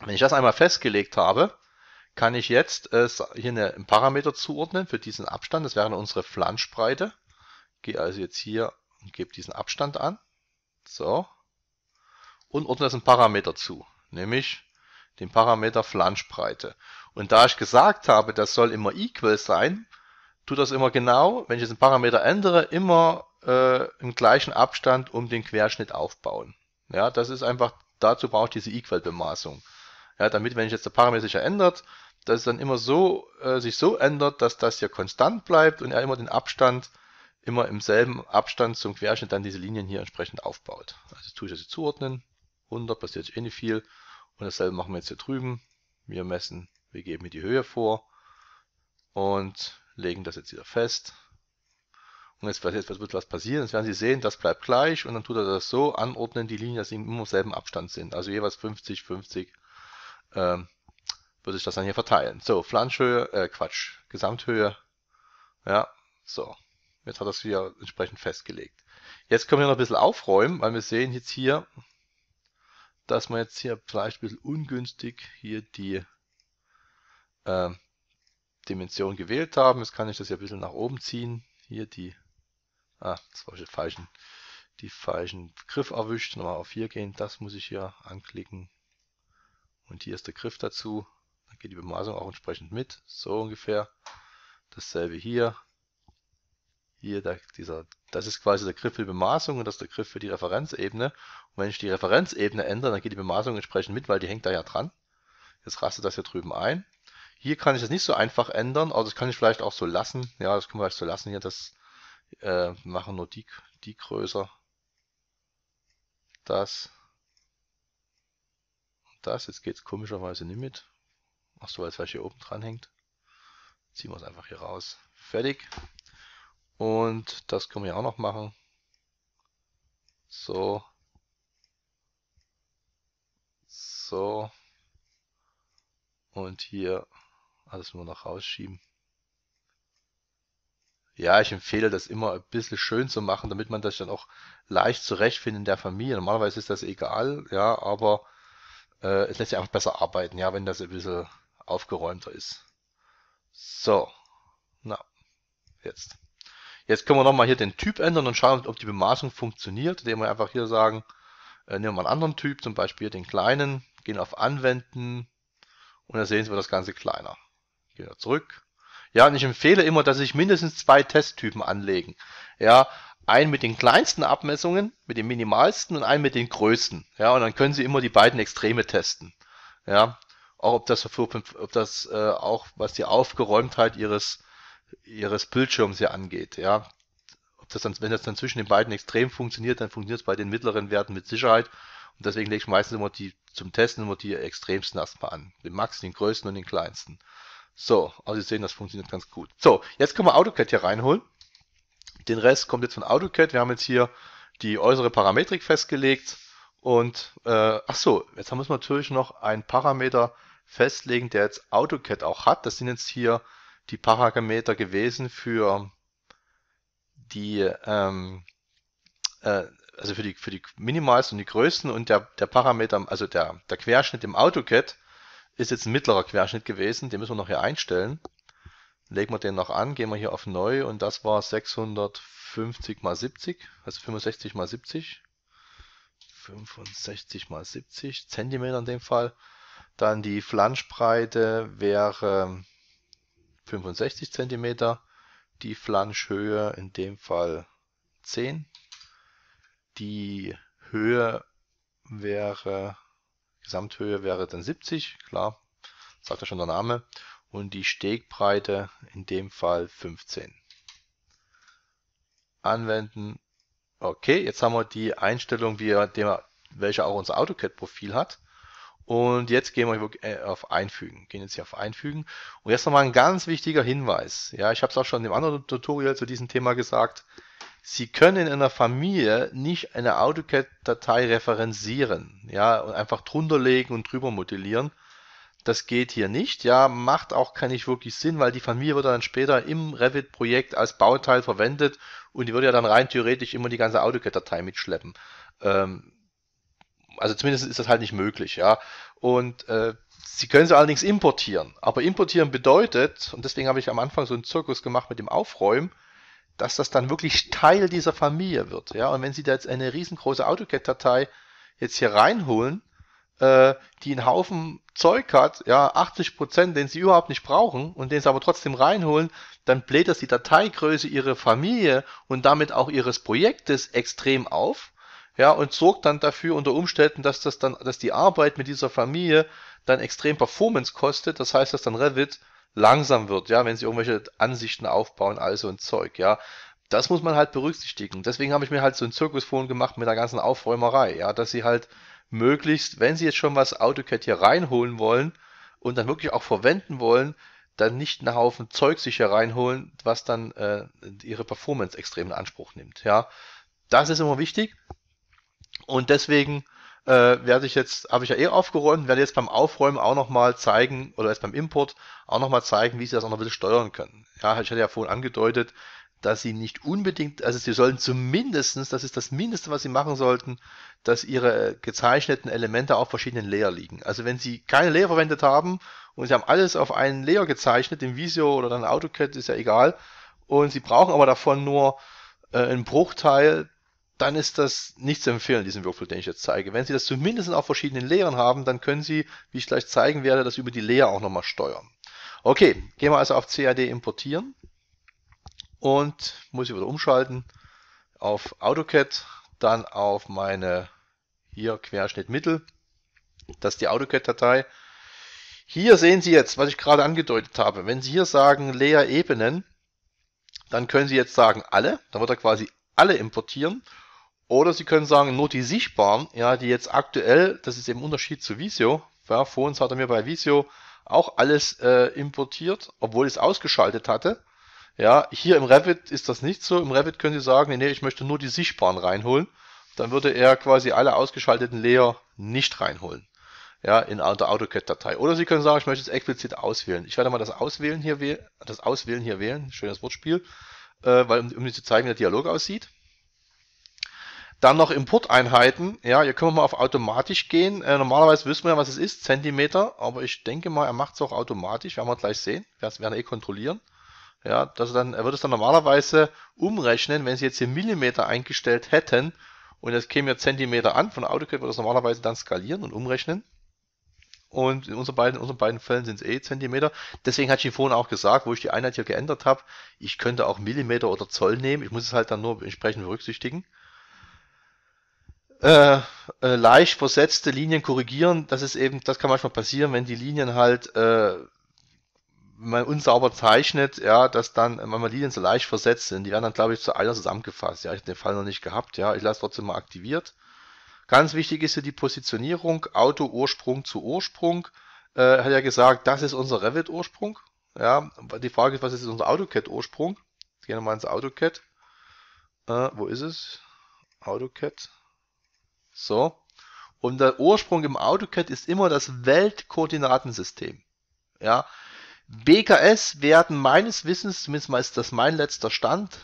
wenn ich das einmal festgelegt habe, kann ich jetzt äh, hier eine, einen Parameter zuordnen für diesen Abstand. Das wäre unsere Flanschbreite. Gehe also jetzt hier und gebe diesen Abstand an. So. Und ordne das einen Parameter zu, nämlich den Parameter Flanschbreite. Und da ich gesagt habe, das soll immer equal sein, tue das immer genau, wenn ich jetzt einen Parameter ändere, immer äh, im gleichen Abstand um den Querschnitt aufbauen. Ja, das ist einfach, dazu brauche ich diese Equal-Bemaßung. Ja, damit, wenn ich jetzt der Parameter sich ändert, dass es dann immer so, äh, sich so ändert, dass das hier konstant bleibt und er immer den Abstand, immer im selben Abstand zum Querschnitt dann diese Linien hier entsprechend aufbaut. Also tue ich das jetzt zuordnen. 100 passiert eh nicht viel. Und dasselbe machen wir jetzt hier drüben. Wir messen, wir geben hier die Höhe vor. Und legen das jetzt wieder fest. Und jetzt, jetzt wird was passieren. Jetzt werden Sie sehen, das bleibt gleich und dann tut er das so, anordnen die Linien, dass sie immer im selben Abstand sind. Also jeweils 50, 50 ähm, würde sich das dann hier verteilen. So, Flanschhöhe, äh, Quatsch, Gesamthöhe. Ja, so. Jetzt hat das hier entsprechend festgelegt. Jetzt können wir noch ein bisschen aufräumen, weil wir sehen jetzt hier, dass man jetzt hier vielleicht ein bisschen ungünstig hier die äh, Dimension gewählt haben. Jetzt kann ich das ja ein bisschen nach oben ziehen. Hier die, ah, das war ich den falschen, die falschen Griff erwischt. Nochmal auf hier gehen, das muss ich hier anklicken. Und hier ist der Griff dazu. Dann geht die Bemaßung auch entsprechend mit. So ungefähr. Dasselbe hier. Hier, der, dieser, das ist quasi der Griff für die Bemaßung und das ist der Griff für die Referenzebene. Und wenn ich die Referenzebene ändere, dann geht die Bemaßung entsprechend mit, weil die hängt da ja dran. Jetzt rastet das hier drüben ein. Hier kann ich das nicht so einfach ändern, also das kann ich vielleicht auch so lassen. Ja, das können wir vielleicht so lassen hier. Das äh, machen nur die, die größer. Das. Das. Jetzt geht's komischerweise nicht mit. Ach so, weil es vielleicht hier oben dran hängt. Ziehen wir es einfach hier raus. Fertig. Und das können wir auch noch machen. So. So. Und hier alles nur noch rausschieben. Ja, ich empfehle das immer ein bisschen schön zu machen, damit man das dann auch leicht zurechtfindet in der Familie. Normalerweise ist das egal, ja, aber äh, es lässt sich einfach besser arbeiten, ja, wenn das ein bisschen aufgeräumter ist. So, na, jetzt. Jetzt können wir nochmal hier den Typ ändern und schauen, ob die Bemaßung funktioniert, indem wir einfach hier sagen, äh, nehmen wir mal einen anderen Typ, zum Beispiel den kleinen, gehen auf Anwenden und dann sehen wir das Ganze kleiner gehe da zurück. Ja, und ich empfehle immer, dass sich mindestens zwei Testtypen anlegen. Ja, einen mit den kleinsten Abmessungen, mit den minimalsten und einen mit den größten. Ja, und dann können Sie immer die beiden Extreme testen. Ja, auch ob das, ob das äh, auch was die Aufgeräumtheit Ihres Ihres Bildschirms hier angeht. Ja, ob das dann, wenn das dann zwischen den beiden Extremen funktioniert, dann funktioniert es bei den mittleren Werten mit Sicherheit. Und deswegen lege ich meistens immer die zum Testen immer die extremsten erstmal an, den Max, den größten und den kleinsten. So, also Sie sehen, das funktioniert ganz gut. So, jetzt können wir AutoCAD hier reinholen. Den Rest kommt jetzt von AutoCAD. Wir haben jetzt hier die äußere Parametrik festgelegt. Und, äh, ach so, jetzt müssen wir natürlich noch einen Parameter festlegen, der jetzt AutoCAD auch hat. Das sind jetzt hier die Parameter gewesen für die, ähm, äh, also für die, für die minimalsten und die größten und der, der Parameter, also der, der Querschnitt im AutoCAD ist jetzt ein mittlerer Querschnitt gewesen, den müssen wir noch hier einstellen. Legen wir den noch an, gehen wir hier auf neu und das war 650 mal 70, also 65 mal 70. 65 mal 70 Zentimeter in dem Fall. Dann die Flanschbreite wäre 65 Zentimeter. Die Flanschhöhe in dem Fall 10. Die Höhe wäre Gesamthöhe wäre dann 70, klar, sagt ja schon der Name. Und die Stegbreite in dem Fall 15. Anwenden. Okay, jetzt haben wir die Einstellung, wie, dem, welche auch unser AutoCAD-Profil hat. Und jetzt gehen wir äh, auf Einfügen. Gehen jetzt hier auf Einfügen. Und jetzt nochmal ein ganz wichtiger Hinweis. Ja, ich habe es auch schon im anderen Tutorial zu diesem Thema gesagt. Sie können in einer Familie nicht eine AutoCAD-Datei referenzieren, ja, und einfach drunter legen und drüber modellieren. Das geht hier nicht, ja, macht auch keinen nicht wirklich Sinn, weil die Familie wird dann später im Revit-Projekt als Bauteil verwendet und die würde ja dann rein theoretisch immer die ganze AutoCAD-Datei mitschleppen. Ähm, also zumindest ist das halt nicht möglich, ja. Und äh, Sie können sie allerdings importieren. Aber importieren bedeutet, und deswegen habe ich am Anfang so einen Zirkus gemacht mit dem Aufräumen, dass das dann wirklich Teil dieser Familie wird. Ja, und wenn Sie da jetzt eine riesengroße AutoCAD-Datei jetzt hier reinholen, äh, die einen Haufen Zeug hat, ja, 80 Prozent, den Sie überhaupt nicht brauchen und den Sie aber trotzdem reinholen, dann bläht das die Dateigröße Ihrer Familie und damit auch Ihres Projektes extrem auf. Ja, und sorgt dann dafür unter Umständen, dass das dann, dass die Arbeit mit dieser Familie dann extrem Performance kostet. Das heißt, dass dann Revit langsam wird, ja, wenn sie irgendwelche Ansichten aufbauen, also ein Zeug, ja. Das muss man halt berücksichtigen. Deswegen habe ich mir halt so einen Zirkusfon gemacht mit der ganzen Aufräumerei, ja, dass sie halt möglichst, wenn sie jetzt schon was AutoCAD hier reinholen wollen und dann wirklich auch verwenden wollen, dann nicht einen Haufen Zeug sich hier reinholen, was dann äh, ihre Performance extrem in Anspruch nimmt, ja. Das ist immer wichtig. Und deswegen äh, werde ich jetzt, habe ich ja eh aufgeräumt, werde jetzt beim Aufräumen auch nochmal zeigen, oder erst beim Import auch nochmal zeigen, wie sie das auch noch ein bisschen steuern können. Ja, ich hatte ja vorhin angedeutet, dass sie nicht unbedingt, also sie sollen zumindestens, das ist das Mindeste, was sie machen sollten, dass ihre gezeichneten Elemente auf verschiedenen Layer liegen. Also wenn sie keine Layer verwendet haben und sie haben alles auf einen Layer gezeichnet, im Visio oder dann AutoCAD, ist ja egal, und sie brauchen aber davon nur äh, einen Bruchteil, dann ist das nicht zu empfehlen, diesen Workflow, den ich jetzt zeige. Wenn Sie das zumindest auf verschiedenen Layern haben, dann können Sie, wie ich gleich zeigen werde, das über die Layer auch nochmal steuern. Okay, gehen wir also auf CAD importieren und muss ich wieder umschalten auf AutoCAD, dann auf meine hier Querschnitt Mittel, das ist die AutoCAD-Datei. Hier sehen Sie jetzt, was ich gerade angedeutet habe. Wenn Sie hier sagen Layer Ebenen, dann können Sie jetzt sagen alle, dann wird er quasi alle importieren oder Sie können sagen, nur die sichtbaren, ja, die jetzt aktuell, das ist eben Unterschied zu Visio. Ja, vor uns hat er mir bei Visio auch alles äh, importiert, obwohl es ausgeschaltet hatte. Ja, hier im Revit ist das nicht so. Im Revit können Sie sagen, nee, nee, ich möchte nur die sichtbaren reinholen. Dann würde er quasi alle ausgeschalteten Layer nicht reinholen. Ja, in der AutoCAD-Datei. Oder Sie können sagen, ich möchte es explizit auswählen. Ich werde mal das Auswählen hier wählen, das Auswählen hier wählen, schönes Wortspiel, äh, weil um, um zu zeigen, wie der Dialog aussieht. Dann noch Importeinheiten. Ja, hier können wir mal auf automatisch gehen. Äh, normalerweise wissen wir ja, was es ist, Zentimeter. Aber ich denke mal, er macht es auch automatisch. Werden wir gleich sehen. Wir werden eh kontrollieren. Ja, dass er dann, er würde es dann normalerweise umrechnen, wenn sie jetzt hier Millimeter eingestellt hätten und es käme ja Zentimeter an. Von AutoCAD würde das normalerweise dann skalieren und umrechnen. Und in unseren beiden, in unseren beiden Fällen sind es eh Zentimeter. Deswegen hatte ich Ihnen vorhin auch gesagt, wo ich die Einheit hier geändert habe, ich könnte auch Millimeter oder Zoll nehmen. Ich muss es halt dann nur entsprechend berücksichtigen. Äh, äh, leicht versetzte Linien korrigieren. Das ist eben, das kann manchmal passieren, wenn die Linien halt äh, man unsauber zeichnet, ja, dass dann manchmal Linien so leicht versetzt sind. Die werden dann, glaube ich, zu einer zusammengefasst. Ja, ich den Fall noch nicht gehabt. Ja, ich lasse trotzdem mal aktiviert. Ganz wichtig ist hier die Positionierung, Auto-Ursprung zu Ursprung. Äh, hat ja gesagt, das ist unser Revit-Ursprung. Ja, die Frage ist, was ist unser AutoCAD-Ursprung? Gehen wir mal ins AutoCAD. Äh, wo ist es? AutoCAD. So. Und der Ursprung im AutoCAD ist immer das Weltkoordinatensystem. Ja. BKS werden meines Wissens, zumindest ist das mein letzter Stand,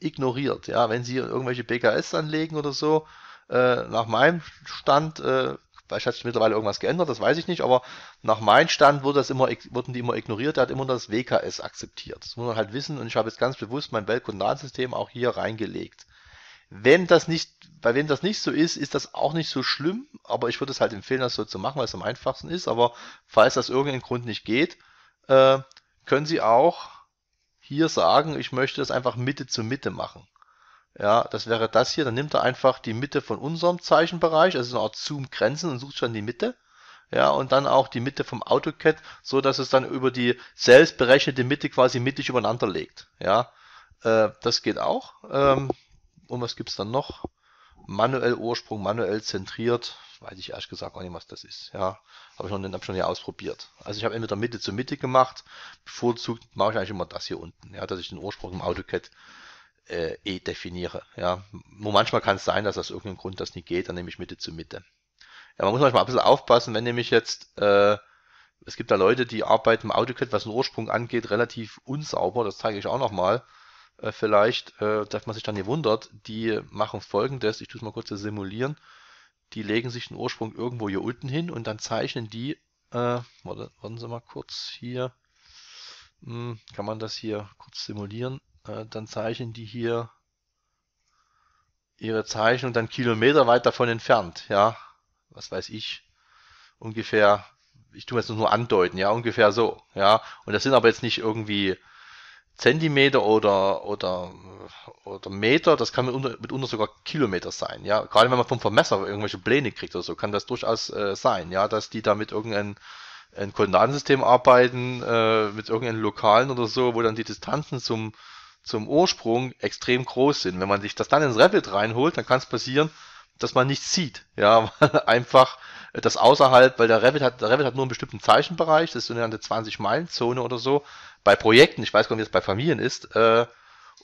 ignoriert. Ja, wenn Sie irgendwelche BKS anlegen oder so, äh, nach meinem Stand, äh, vielleicht hat sich mittlerweile irgendwas geändert, das weiß ich nicht, aber nach meinem Stand wurde das immer, wurden die immer ignoriert, er hat immer das WKS akzeptiert. Das muss man halt wissen und ich habe jetzt ganz bewusst mein Weltkoordinatensystem auch hier reingelegt. Wenn das nicht, bei wem das nicht so ist, ist das auch nicht so schlimm, aber ich würde es halt empfehlen, das so zu machen, weil es am einfachsten ist. Aber falls das irgendeinen Grund nicht geht, äh, können Sie auch hier sagen, ich möchte das einfach Mitte zu Mitte machen. Ja, das wäre das hier. Dann nimmt er einfach die Mitte von unserem Zeichenbereich, also eine Art Zoom-Grenzen und sucht schon die Mitte. Ja, und dann auch die Mitte vom AutoCAD, so dass es dann über die selbst berechnete Mitte quasi mittig übereinander legt. Ja, äh, das geht auch. Ähm, und was gibt's dann noch? Manuell Ursprung, manuell zentriert. Weiß ich ehrlich gesagt gar nicht, was das ist. Ja, habe ich noch nicht, hab schon nie ausprobiert. Also ich habe entweder Mitte zu Mitte gemacht. Bevorzugt mache ich eigentlich immer das hier unten. Ja, dass ich den Ursprung im AutoCAD äh, eh definiere. Ja, nur manchmal kann es sein, dass aus irgendeinem Grund das nicht geht. Dann nehme ich Mitte zu Mitte. Ja, man muss manchmal ein bisschen aufpassen, wenn nämlich jetzt äh, es gibt da Leute, die arbeiten im AutoCAD, was den Ursprung angeht, relativ unsauber. Das zeige ich auch nochmal äh, vielleicht, äh, dass man sich dann hier wundert, die machen folgendes, ich tue es mal kurz simulieren, die legen sich den Ursprung irgendwo hier unten hin und dann zeichnen die, äh, warte, warten Sie mal kurz hier, hm, kann man das hier kurz simulieren, äh, dann zeichnen die hier ihre Zeichnung dann Kilometer weit davon entfernt, ja, was weiß ich, ungefähr, ich tue es nur andeuten, ja, ungefähr so, ja, und das sind aber jetzt nicht irgendwie Zentimeter oder, oder, oder Meter, das kann mitunter, mitunter sogar Kilometer sein. Ja, gerade wenn man vom Vermesser irgendwelche Pläne kriegt oder so, kann das durchaus äh, sein, ja, dass die damit irgendein ein Koordinatensystem arbeiten, äh, mit irgendeinem Lokalen oder so, wo dann die Distanzen zum, zum Ursprung extrem groß sind. Wenn man sich das dann ins Revit reinholt, dann kann es passieren, dass man nichts sieht. Ja, (laughs) einfach das außerhalb, weil der Revit hat, der Revit hat nur einen bestimmten Zeichenbereich, das ist so eine 20-Meilen-Zone oder so bei Projekten, ich weiß gar nicht, wie es bei Familien ist, äh,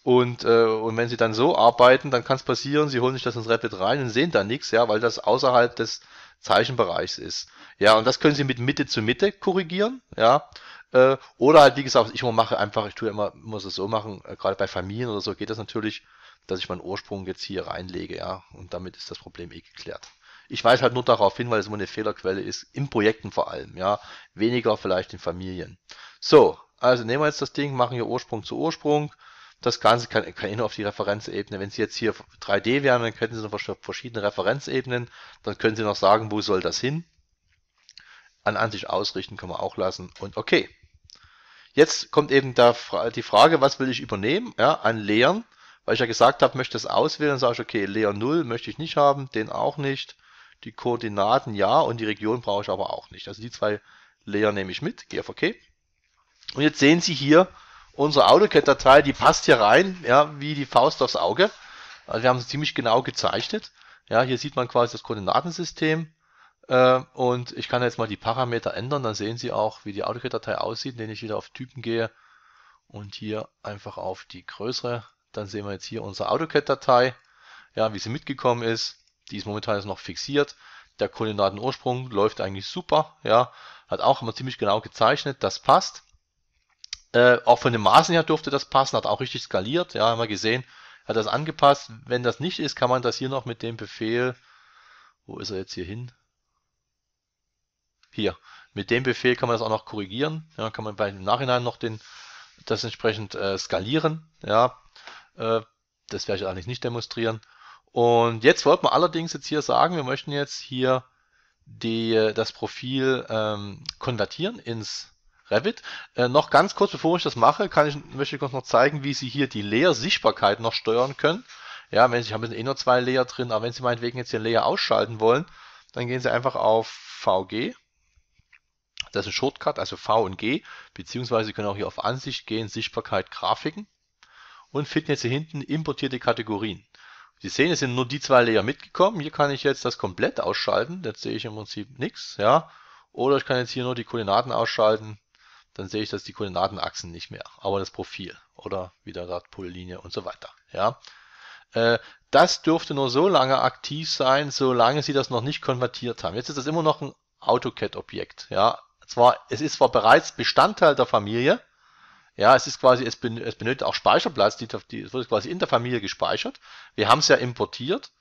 und, äh, und wenn sie dann so arbeiten, dann kann es passieren, sie holen sich das ins Rapid rein und sehen da nichts, ja, weil das außerhalb des Zeichenbereichs ist. Ja, und das können sie mit Mitte zu Mitte korrigieren, ja. Äh, oder halt, wie gesagt, ich immer mache einfach, ich tue immer, muss es so machen, äh, gerade bei Familien oder so geht das natürlich, dass ich meinen Ursprung jetzt hier reinlege, ja. Und damit ist das Problem eh geklärt. Ich weise halt nur darauf hin, weil es immer eine Fehlerquelle ist, in Projekten vor allem, ja. Weniger vielleicht in Familien. So, also nehmen wir jetzt das Ding, machen hier Ursprung zu Ursprung. Das Ganze kann, kann nur auf die Referenzebene. Wenn Sie jetzt hier 3D wären, dann könnten Sie noch verschiedene Referenzebenen. Dann können Sie noch sagen, wo soll das hin. An, an sich ausrichten können wir auch lassen. Und okay. Jetzt kommt eben da die Frage, was will ich übernehmen? Ja, an Lehren. Weil ich ja gesagt habe, möchte das auswählen, dann sage ich, okay, Leer 0 möchte ich nicht haben, den auch nicht. Die Koordinaten ja und die Region brauche ich aber auch nicht. Also die zwei Leer nehme ich mit, gehe auf okay. Und jetzt sehen Sie hier unsere AutoCAD-Datei, die passt hier rein, ja, wie die Faust aufs Auge. Also wir haben sie ziemlich genau gezeichnet. Ja, hier sieht man quasi das Koordinatensystem. Äh, und ich kann jetzt mal die Parameter ändern, dann sehen Sie auch, wie die AutoCAD-Datei aussieht, indem ich wieder auf Typen gehe und hier einfach auf die größere. Dann sehen wir jetzt hier unsere AutoCAD-Datei, ja, wie sie mitgekommen ist. Die ist momentan jetzt noch fixiert. Der Koordinatenursprung läuft eigentlich super, ja. Hat auch immer ziemlich genau gezeichnet, das passt. Äh, auch von den Maßen her durfte das passen, hat auch richtig skaliert, ja, haben wir gesehen, hat das angepasst. Wenn das nicht ist, kann man das hier noch mit dem Befehl, wo ist er jetzt hier hin? Hier, mit dem Befehl kann man das auch noch korrigieren, ja, kann man im Nachhinein noch den, das entsprechend äh, skalieren, ja, äh, das werde ich eigentlich nicht demonstrieren. Und jetzt wollten wir allerdings jetzt hier sagen, wir möchten jetzt hier die, äh, das Profil ähm, konvertieren ins Revit. Äh, noch ganz kurz, bevor ich das mache, kann ich, möchte ich kurz noch zeigen, wie Sie hier die Layer-Sichtbarkeit noch steuern können. Ja, wenn Sie, ich haben eh nur zwei Layer drin, aber wenn Sie meinetwegen jetzt den Layer ausschalten wollen, dann gehen Sie einfach auf VG. Das ist ein Shortcut, also V und G, beziehungsweise Sie können auch hier auf Ansicht gehen, Sichtbarkeit, Grafiken und finden jetzt hier hinten importierte Kategorien. Sie sehen, es sind nur die zwei Layer mitgekommen. Hier kann ich jetzt das komplett ausschalten. Jetzt sehe ich im Prinzip nichts, ja. Oder ich kann jetzt hier nur die Koordinaten ausschalten dann sehe ich das die Koordinatenachsen nicht mehr, aber das Profil oder wieder das Pollinie und so weiter. Ja, äh, das dürfte nur so lange aktiv sein, solange Sie das noch nicht konvertiert haben. Jetzt ist das immer noch ein AutoCAD-Objekt. Ja, zwar es ist zwar bereits Bestandteil der Familie. Ja, es ist quasi, es, benötigt auch Speicherplatz, die, die, es wird quasi in der Familie gespeichert. Wir haben es ja importiert.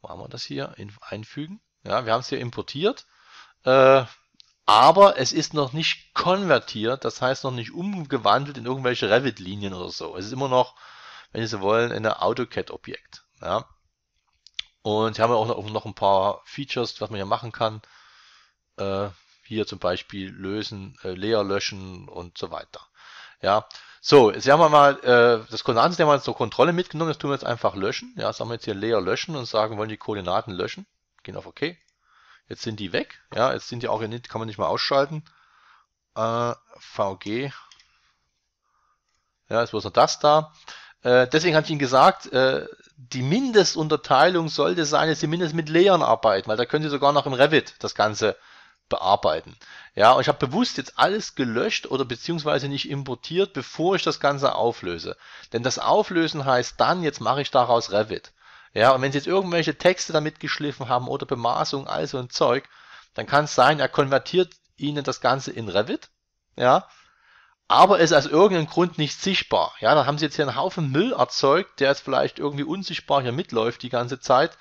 Wo haben wir das hier? einfügen. Ja, wir haben es hier importiert. Äh, aber es ist noch nicht konvertiert, das heißt noch nicht umgewandelt in irgendwelche Revit-Linien oder so. Es ist immer noch, wenn Sie wollen, ein AutoCAD-Objekt. Ja. Und hier haben wir auch noch, ein paar Features, was man hier machen kann. Äh, hier zum Beispiel lösen, äh, leer löschen und so weiter. Ja. So, jetzt haben wir mal äh, das Koordinatensystem haben jetzt zur Kontrolle mitgenommen, das tun wir jetzt einfach löschen. Ja, sagen wir jetzt hier leer löschen und sagen, wollen die Koordinaten löschen. Gehen auf OK. Jetzt sind die weg. Ja, jetzt sind die auch nicht, kann man nicht mehr ausschalten. Äh, VG. Ja, jetzt bloß noch das da. Äh, deswegen habe ich Ihnen gesagt, äh, die Mindestunterteilung sollte sein, dass Sie mindestens mit Layern arbeiten, weil da können Sie sogar noch im Revit das Ganze bearbeiten. Ja, und ich habe bewusst jetzt alles gelöscht oder beziehungsweise nicht importiert, bevor ich das Ganze auflöse. Denn das Auflösen heißt dann, jetzt mache ich daraus Revit. Ja, und wenn sie jetzt irgendwelche Texte damit geschliffen haben oder Bemaßung, also ein Zeug, dann kann es sein, er konvertiert ihnen das Ganze in Revit, ja, aber ist aus irgendeinem Grund nicht sichtbar. Ja, dann haben sie jetzt hier einen Haufen Müll erzeugt, der jetzt vielleicht irgendwie unsichtbar hier mitläuft die ganze Zeit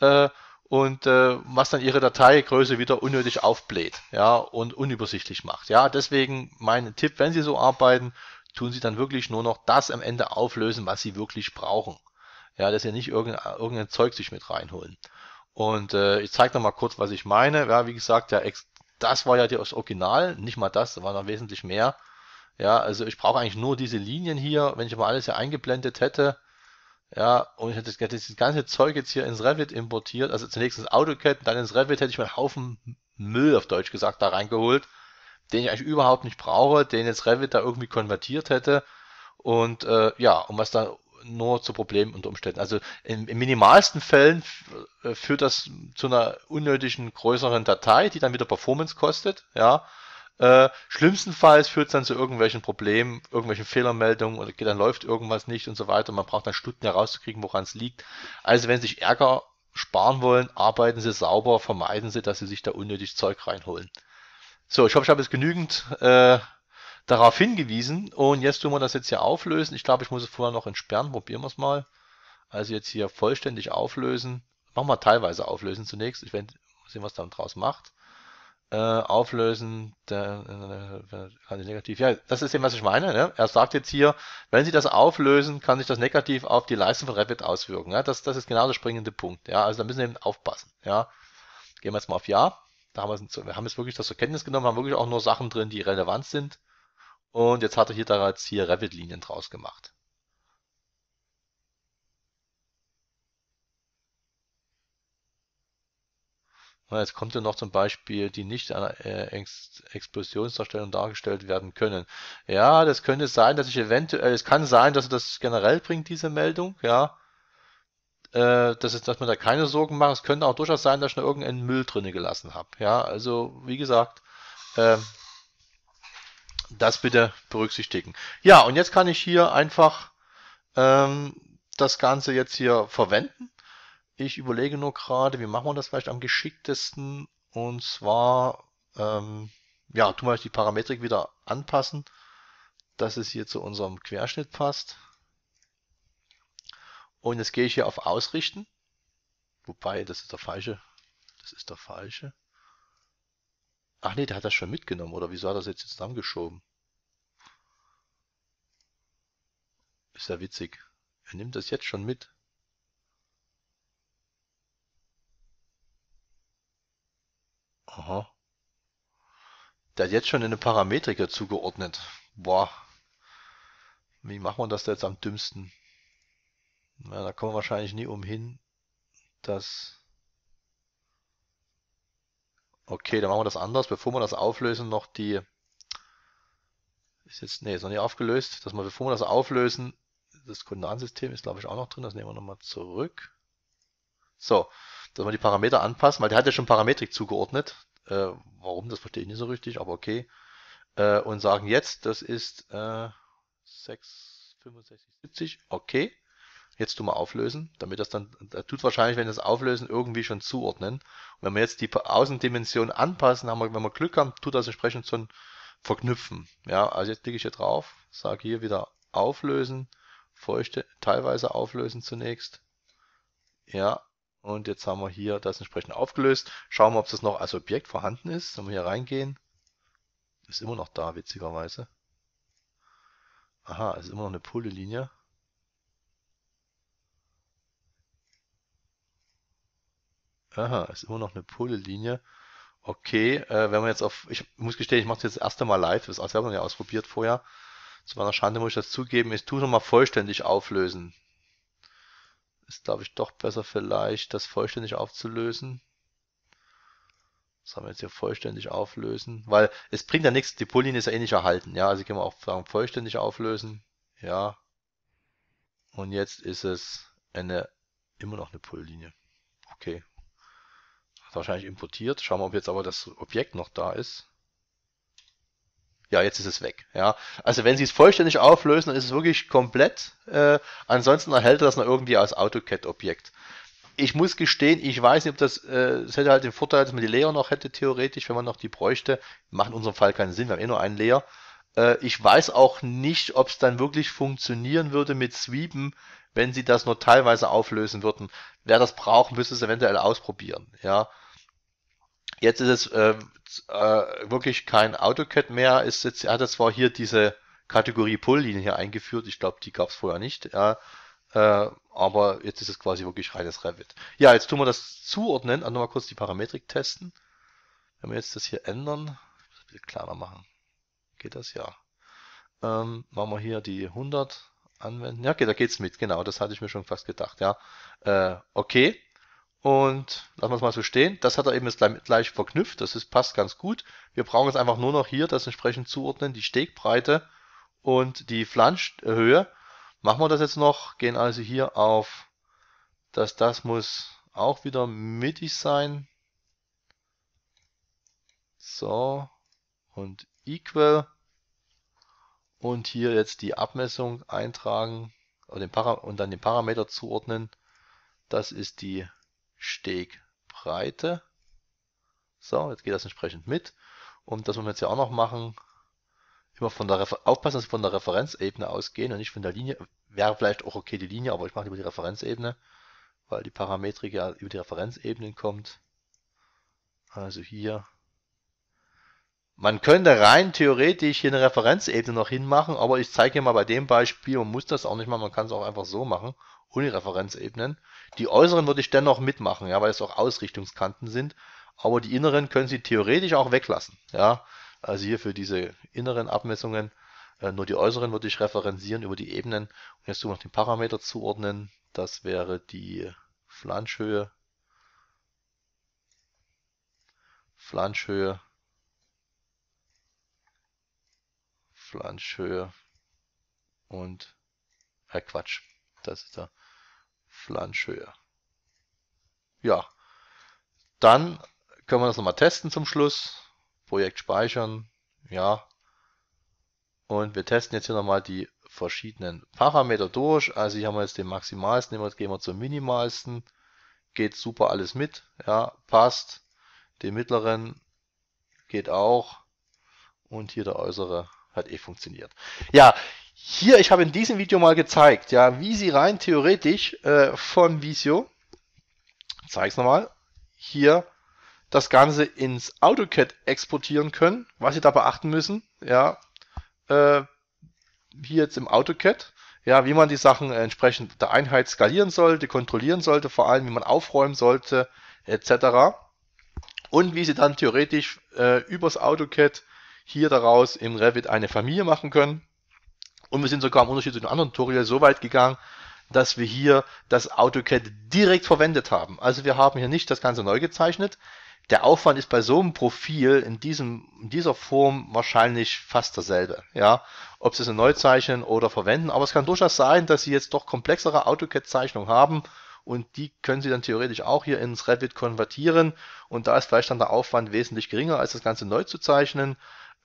äh, und äh, was dann ihre Dateigröße wieder unnötig aufbläht, ja, und unübersichtlich macht. Ja, deswegen mein Tipp, wenn Sie so arbeiten, tun Sie dann wirklich nur noch das am Ende auflösen, was Sie wirklich brauchen ja, dass ihr nicht irgendein, irgendein Zeug sich mit reinholen. Und äh, ich zeige noch mal kurz, was ich meine. Ja, wie gesagt, der Ex das war ja das Original, nicht mal das, da war noch wesentlich mehr. Ja, also ich brauche eigentlich nur diese Linien hier, wenn ich mal alles hier eingeblendet hätte. Ja, und ich hätte das, das ganze Zeug jetzt hier ins Revit importiert, also zunächst ins AutoCAD, dann ins Revit hätte ich mir einen Haufen Müll auf Deutsch gesagt da reingeholt, den ich eigentlich überhaupt nicht brauche, den jetzt Revit da irgendwie konvertiert hätte. Und äh, ja, und was dann nur zu Problemen unter Umständen. Also in, in minimalsten Fällen äh, führt das zu einer unnötigen größeren Datei, die dann wieder Performance kostet, ja. Äh, schlimmstenfalls führt es dann zu irgendwelchen Problemen, irgendwelchen Fehlermeldungen oder dann läuft irgendwas nicht und so weiter. Man braucht dann Stunden herauszukriegen, woran es liegt. Also wenn Sie sich Ärger sparen wollen, arbeiten Sie sauber, vermeiden Sie, dass Sie sich da unnötig Zeug reinholen. So, ich hoffe, ich habe jetzt genügend äh, darauf hingewiesen. Und jetzt tun wir das jetzt hier auflösen. Ich glaube, ich muss es vorher noch entsperren. Probieren wir es mal. Also jetzt hier vollständig auflösen. Machen wir teilweise auflösen zunächst. Ich werde sehen, was dann draus macht. Äh, auflösen, äh, kann ich negativ. Ja, das ist eben, was ich meine. Ne? Er sagt jetzt hier, wenn Sie das auflösen, kann sich das negativ auf die Leistung von Revit auswirken. Ja? Das, das ist genau der springende Punkt. Ja? Also da müssen wir eben aufpassen. Ja? Gehen wir jetzt mal auf Ja. Da haben wir, wir haben jetzt wirklich das zur Kenntnis genommen, haben wirklich auch nur Sachen drin, die relevant sind. Und jetzt hat er hier bereits hier Revit-Linien draus gemacht. Jetzt kommt ja noch zum Beispiel, die nicht äh, einer Explosionsdarstellung dargestellt werden können. Ja, das könnte sein, dass ich eventuell, es kann sein, dass das generell bringt, diese Meldung, ja. Äh, dass, dass man da keine Sorgen macht. Es könnte auch durchaus sein, dass ich da irgendeinen Müll drinne gelassen habe. Ja, also wie gesagt, ähm, das bitte berücksichtigen. Ja, und jetzt kann ich hier einfach ähm, das Ganze jetzt hier verwenden. Ich überlege nur gerade, wie machen wir das vielleicht am geschicktesten. Und zwar, ähm, ja, tun wir die Parametrik wieder anpassen, dass es hier zu unserem Querschnitt passt. Und jetzt gehe ich hier auf Ausrichten. Wobei, das ist der falsche. Das ist der falsche. Ach nee, der hat das schon mitgenommen, oder wieso hat er das jetzt zusammengeschoben? Ist ja witzig. Er nimmt das jetzt schon mit. Aha. Der hat jetzt schon eine Parametriker zugeordnet. Boah. Wie macht man das jetzt am dümmsten? Na, da kommen wir wahrscheinlich nie umhin, dass Okay, dann machen wir das anders. Bevor wir das auflösen, noch die. Ist jetzt, nee, ist noch nicht aufgelöst. Dass wir, bevor wir das auflösen, das Koordinatensystem ist, glaube ich, auch noch drin. Das nehmen wir nochmal zurück. So, dass wir die Parameter anpassen, weil der hat ja schon Parametrik zugeordnet. Äh, warum, das verstehe ich nicht so richtig, aber okay. Äh, und sagen jetzt, das ist äh, 6, 65, 70, okay jetzt tun wir auflösen, damit das dann, das tut wahrscheinlich, wenn das auflösen, irgendwie schon zuordnen. Und wenn wir jetzt die Außendimension anpassen, haben wir, wenn wir Glück haben, tut das entsprechend so ein Verknüpfen. Ja, also jetzt klicke ich hier drauf, sage hier wieder auflösen, feuchte, teilweise auflösen zunächst. Ja, und jetzt haben wir hier das entsprechend aufgelöst. Schauen wir, ob das noch als Objekt vorhanden ist. Wenn wir hier reingehen, ist immer noch da, witzigerweise. Aha, ist immer noch eine Pulle-Linie. Aha, ist immer noch eine Pulle-Linie. Okay, äh, wenn man jetzt auf, ich muss gestehen, ich mache das jetzt das erste Mal live, das habe ich ja ausprobiert vorher. Zu meiner Schande muss ich das zugeben, ich tue nochmal vollständig auflösen. Ist, glaube ich, doch besser vielleicht, das vollständig aufzulösen. Das haben wir jetzt hier vollständig auflösen, weil es bringt ja nichts, die Pulle-Linie ist ja eh nicht erhalten. Ja, also können wir auch sagen, vollständig auflösen. Ja. Und jetzt ist es eine, immer noch eine Pulllinie. Okay, ist wahrscheinlich importiert. Schauen wir, ob jetzt aber das Objekt noch da ist. Ja, jetzt ist es weg. Ja, also wenn Sie es vollständig auflösen, dann ist es wirklich komplett. Äh, ansonsten erhält er das noch irgendwie als AutoCAD-Objekt. Ich muss gestehen, ich weiß nicht, ob das, äh, das hätte halt den Vorteil, dass man die Layer noch hätte, theoretisch, wenn man noch die bräuchte. Macht in unserem Fall keinen Sinn, wir haben eh nur einen Layer. Äh, ich weiß auch nicht, ob es dann wirklich funktionieren würde mit Sweepen, wenn sie das nur teilweise auflösen würden. Wer das braucht, müsste es eventuell ausprobieren. Ja, Jetzt ist es äh, äh, wirklich kein AutoCAD mehr. Ist jetzt, er hat zwar hier diese Kategorie Pull-Linie hier eingeführt. Ich glaube, die gab es vorher nicht. Ja. Äh, aber jetzt ist es quasi wirklich reines Revit. Ja, jetzt tun wir das zuordnen. Also nochmal kurz die Parametrik testen. Wenn wir jetzt das hier ändern, ein bisschen kleiner machen. Geht das? Ja. Ähm, machen wir hier die 100 anwenden. Ja, okay, da geht's mit. Genau, das hatte ich mir schon fast gedacht. Ja, äh, okay. Und lassen wir es mal so stehen. Das hat er eben jetzt gleich, gleich verknüpft. Das ist, passt ganz gut. Wir brauchen jetzt einfach nur noch hier das entsprechend zuordnen, die Stegbreite und die Flanschhöhe. Machen wir das jetzt noch, gehen also hier auf, dass das muss auch wieder mittig sein. So, und equal. Und hier jetzt die Abmessung eintragen und, und dann den Parameter zuordnen. Das ist die Stegbreite. So, jetzt geht das entsprechend mit. Und das wollen wir jetzt ja auch noch machen. Immer von der Refer aufpassen, dass wir von der Referenzebene ausgehen und nicht von der Linie. Wäre vielleicht auch okay die Linie, aber ich mache lieber die Referenzebene, weil die Parametrik ja über die Referenzebenen kommt. Also hier. Man könnte rein theoretisch hier eine Referenzebene noch hinmachen, aber ich zeige hier mal bei dem Beispiel, und muss das auch nicht machen, man kann es auch einfach so machen ohne Die äußeren würde ich dennoch mitmachen, ja, weil es auch Ausrichtungskanten sind. Aber die inneren können Sie theoretisch auch weglassen. Ja. Also hier für diese inneren Abmessungen äh, nur die äußeren würde ich referenzieren über die Ebenen. Und jetzt tun wir den Parameter zuordnen. Das wäre die Flanschhöhe. Flanschhöhe. Flanschhöhe und äh Quatsch. Das ist da Flanschhöhe. Ja, dann können wir das nochmal testen zum Schluss. Projekt speichern, ja. Und wir testen jetzt hier nochmal die verschiedenen Parameter durch. Also hier haben wir jetzt den maximalsten, nehmen gehen wir zum minimalsten. Geht super alles mit, ja, passt. Den mittleren geht auch. Und hier der äußere hat eh funktioniert. Ja, hier, ich habe in diesem Video mal gezeigt, ja, wie sie rein theoretisch äh, von Visio, zeige es nochmal, hier das Ganze ins AutoCAD exportieren können, was sie da beachten müssen, ja, äh, hier jetzt im AutoCAD, ja, wie man die Sachen entsprechend der Einheit skalieren sollte, kontrollieren sollte, vor allem wie man aufräumen sollte, etc. Und wie sie dann theoretisch äh, übers AutoCAD hier daraus im Revit eine Familie machen können und wir sind sogar im Unterschied zu den anderen Tutorials so weit gegangen, dass wir hier das AutoCAD direkt verwendet haben. Also wir haben hier nicht das Ganze neu gezeichnet. Der Aufwand ist bei so einem Profil in, diesem, in dieser Form wahrscheinlich fast derselbe. Ja, ob sie es neu zeichnen oder verwenden. Aber es kann durchaus sein, dass sie jetzt doch komplexere AutoCAD-Zeichnungen haben und die können Sie dann theoretisch auch hier ins Revit konvertieren und da ist vielleicht dann der Aufwand wesentlich geringer, als das Ganze neu zu zeichnen.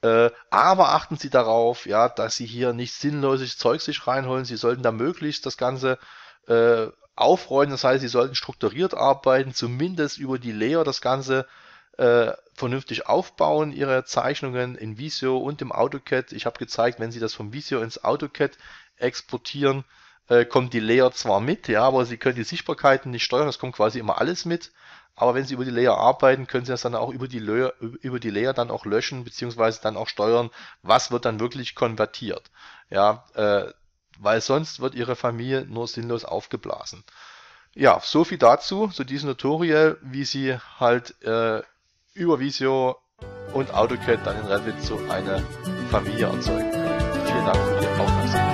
Äh, aber achten Sie darauf, ja, dass Sie hier nicht sinnloses Zeug sich reinholen. Sie sollten da möglichst das Ganze äh, aufräumen. Das heißt, Sie sollten strukturiert arbeiten, zumindest über die Layer das Ganze äh, vernünftig aufbauen, Ihre Zeichnungen in Visio und im AutoCAD. Ich habe gezeigt, wenn Sie das vom Visio ins AutoCAD exportieren, äh, kommt die Layer zwar mit, ja, aber Sie können die Sichtbarkeiten nicht steuern. Das kommt quasi immer alles mit. Aber wenn Sie über die Layer arbeiten, können Sie das dann auch über die Layer, über die Layer dann auch löschen, beziehungsweise dann auch steuern, was wird dann wirklich konvertiert. Ja, äh, weil sonst wird Ihre Familie nur sinnlos aufgeblasen. Ja, so viel dazu, zu diesem Tutorial, wie Sie halt äh, über Visio und AutoCAD dann in Revit so eine Familie erzeugen können. Vielen Dank für Ihre Aufmerksamkeit.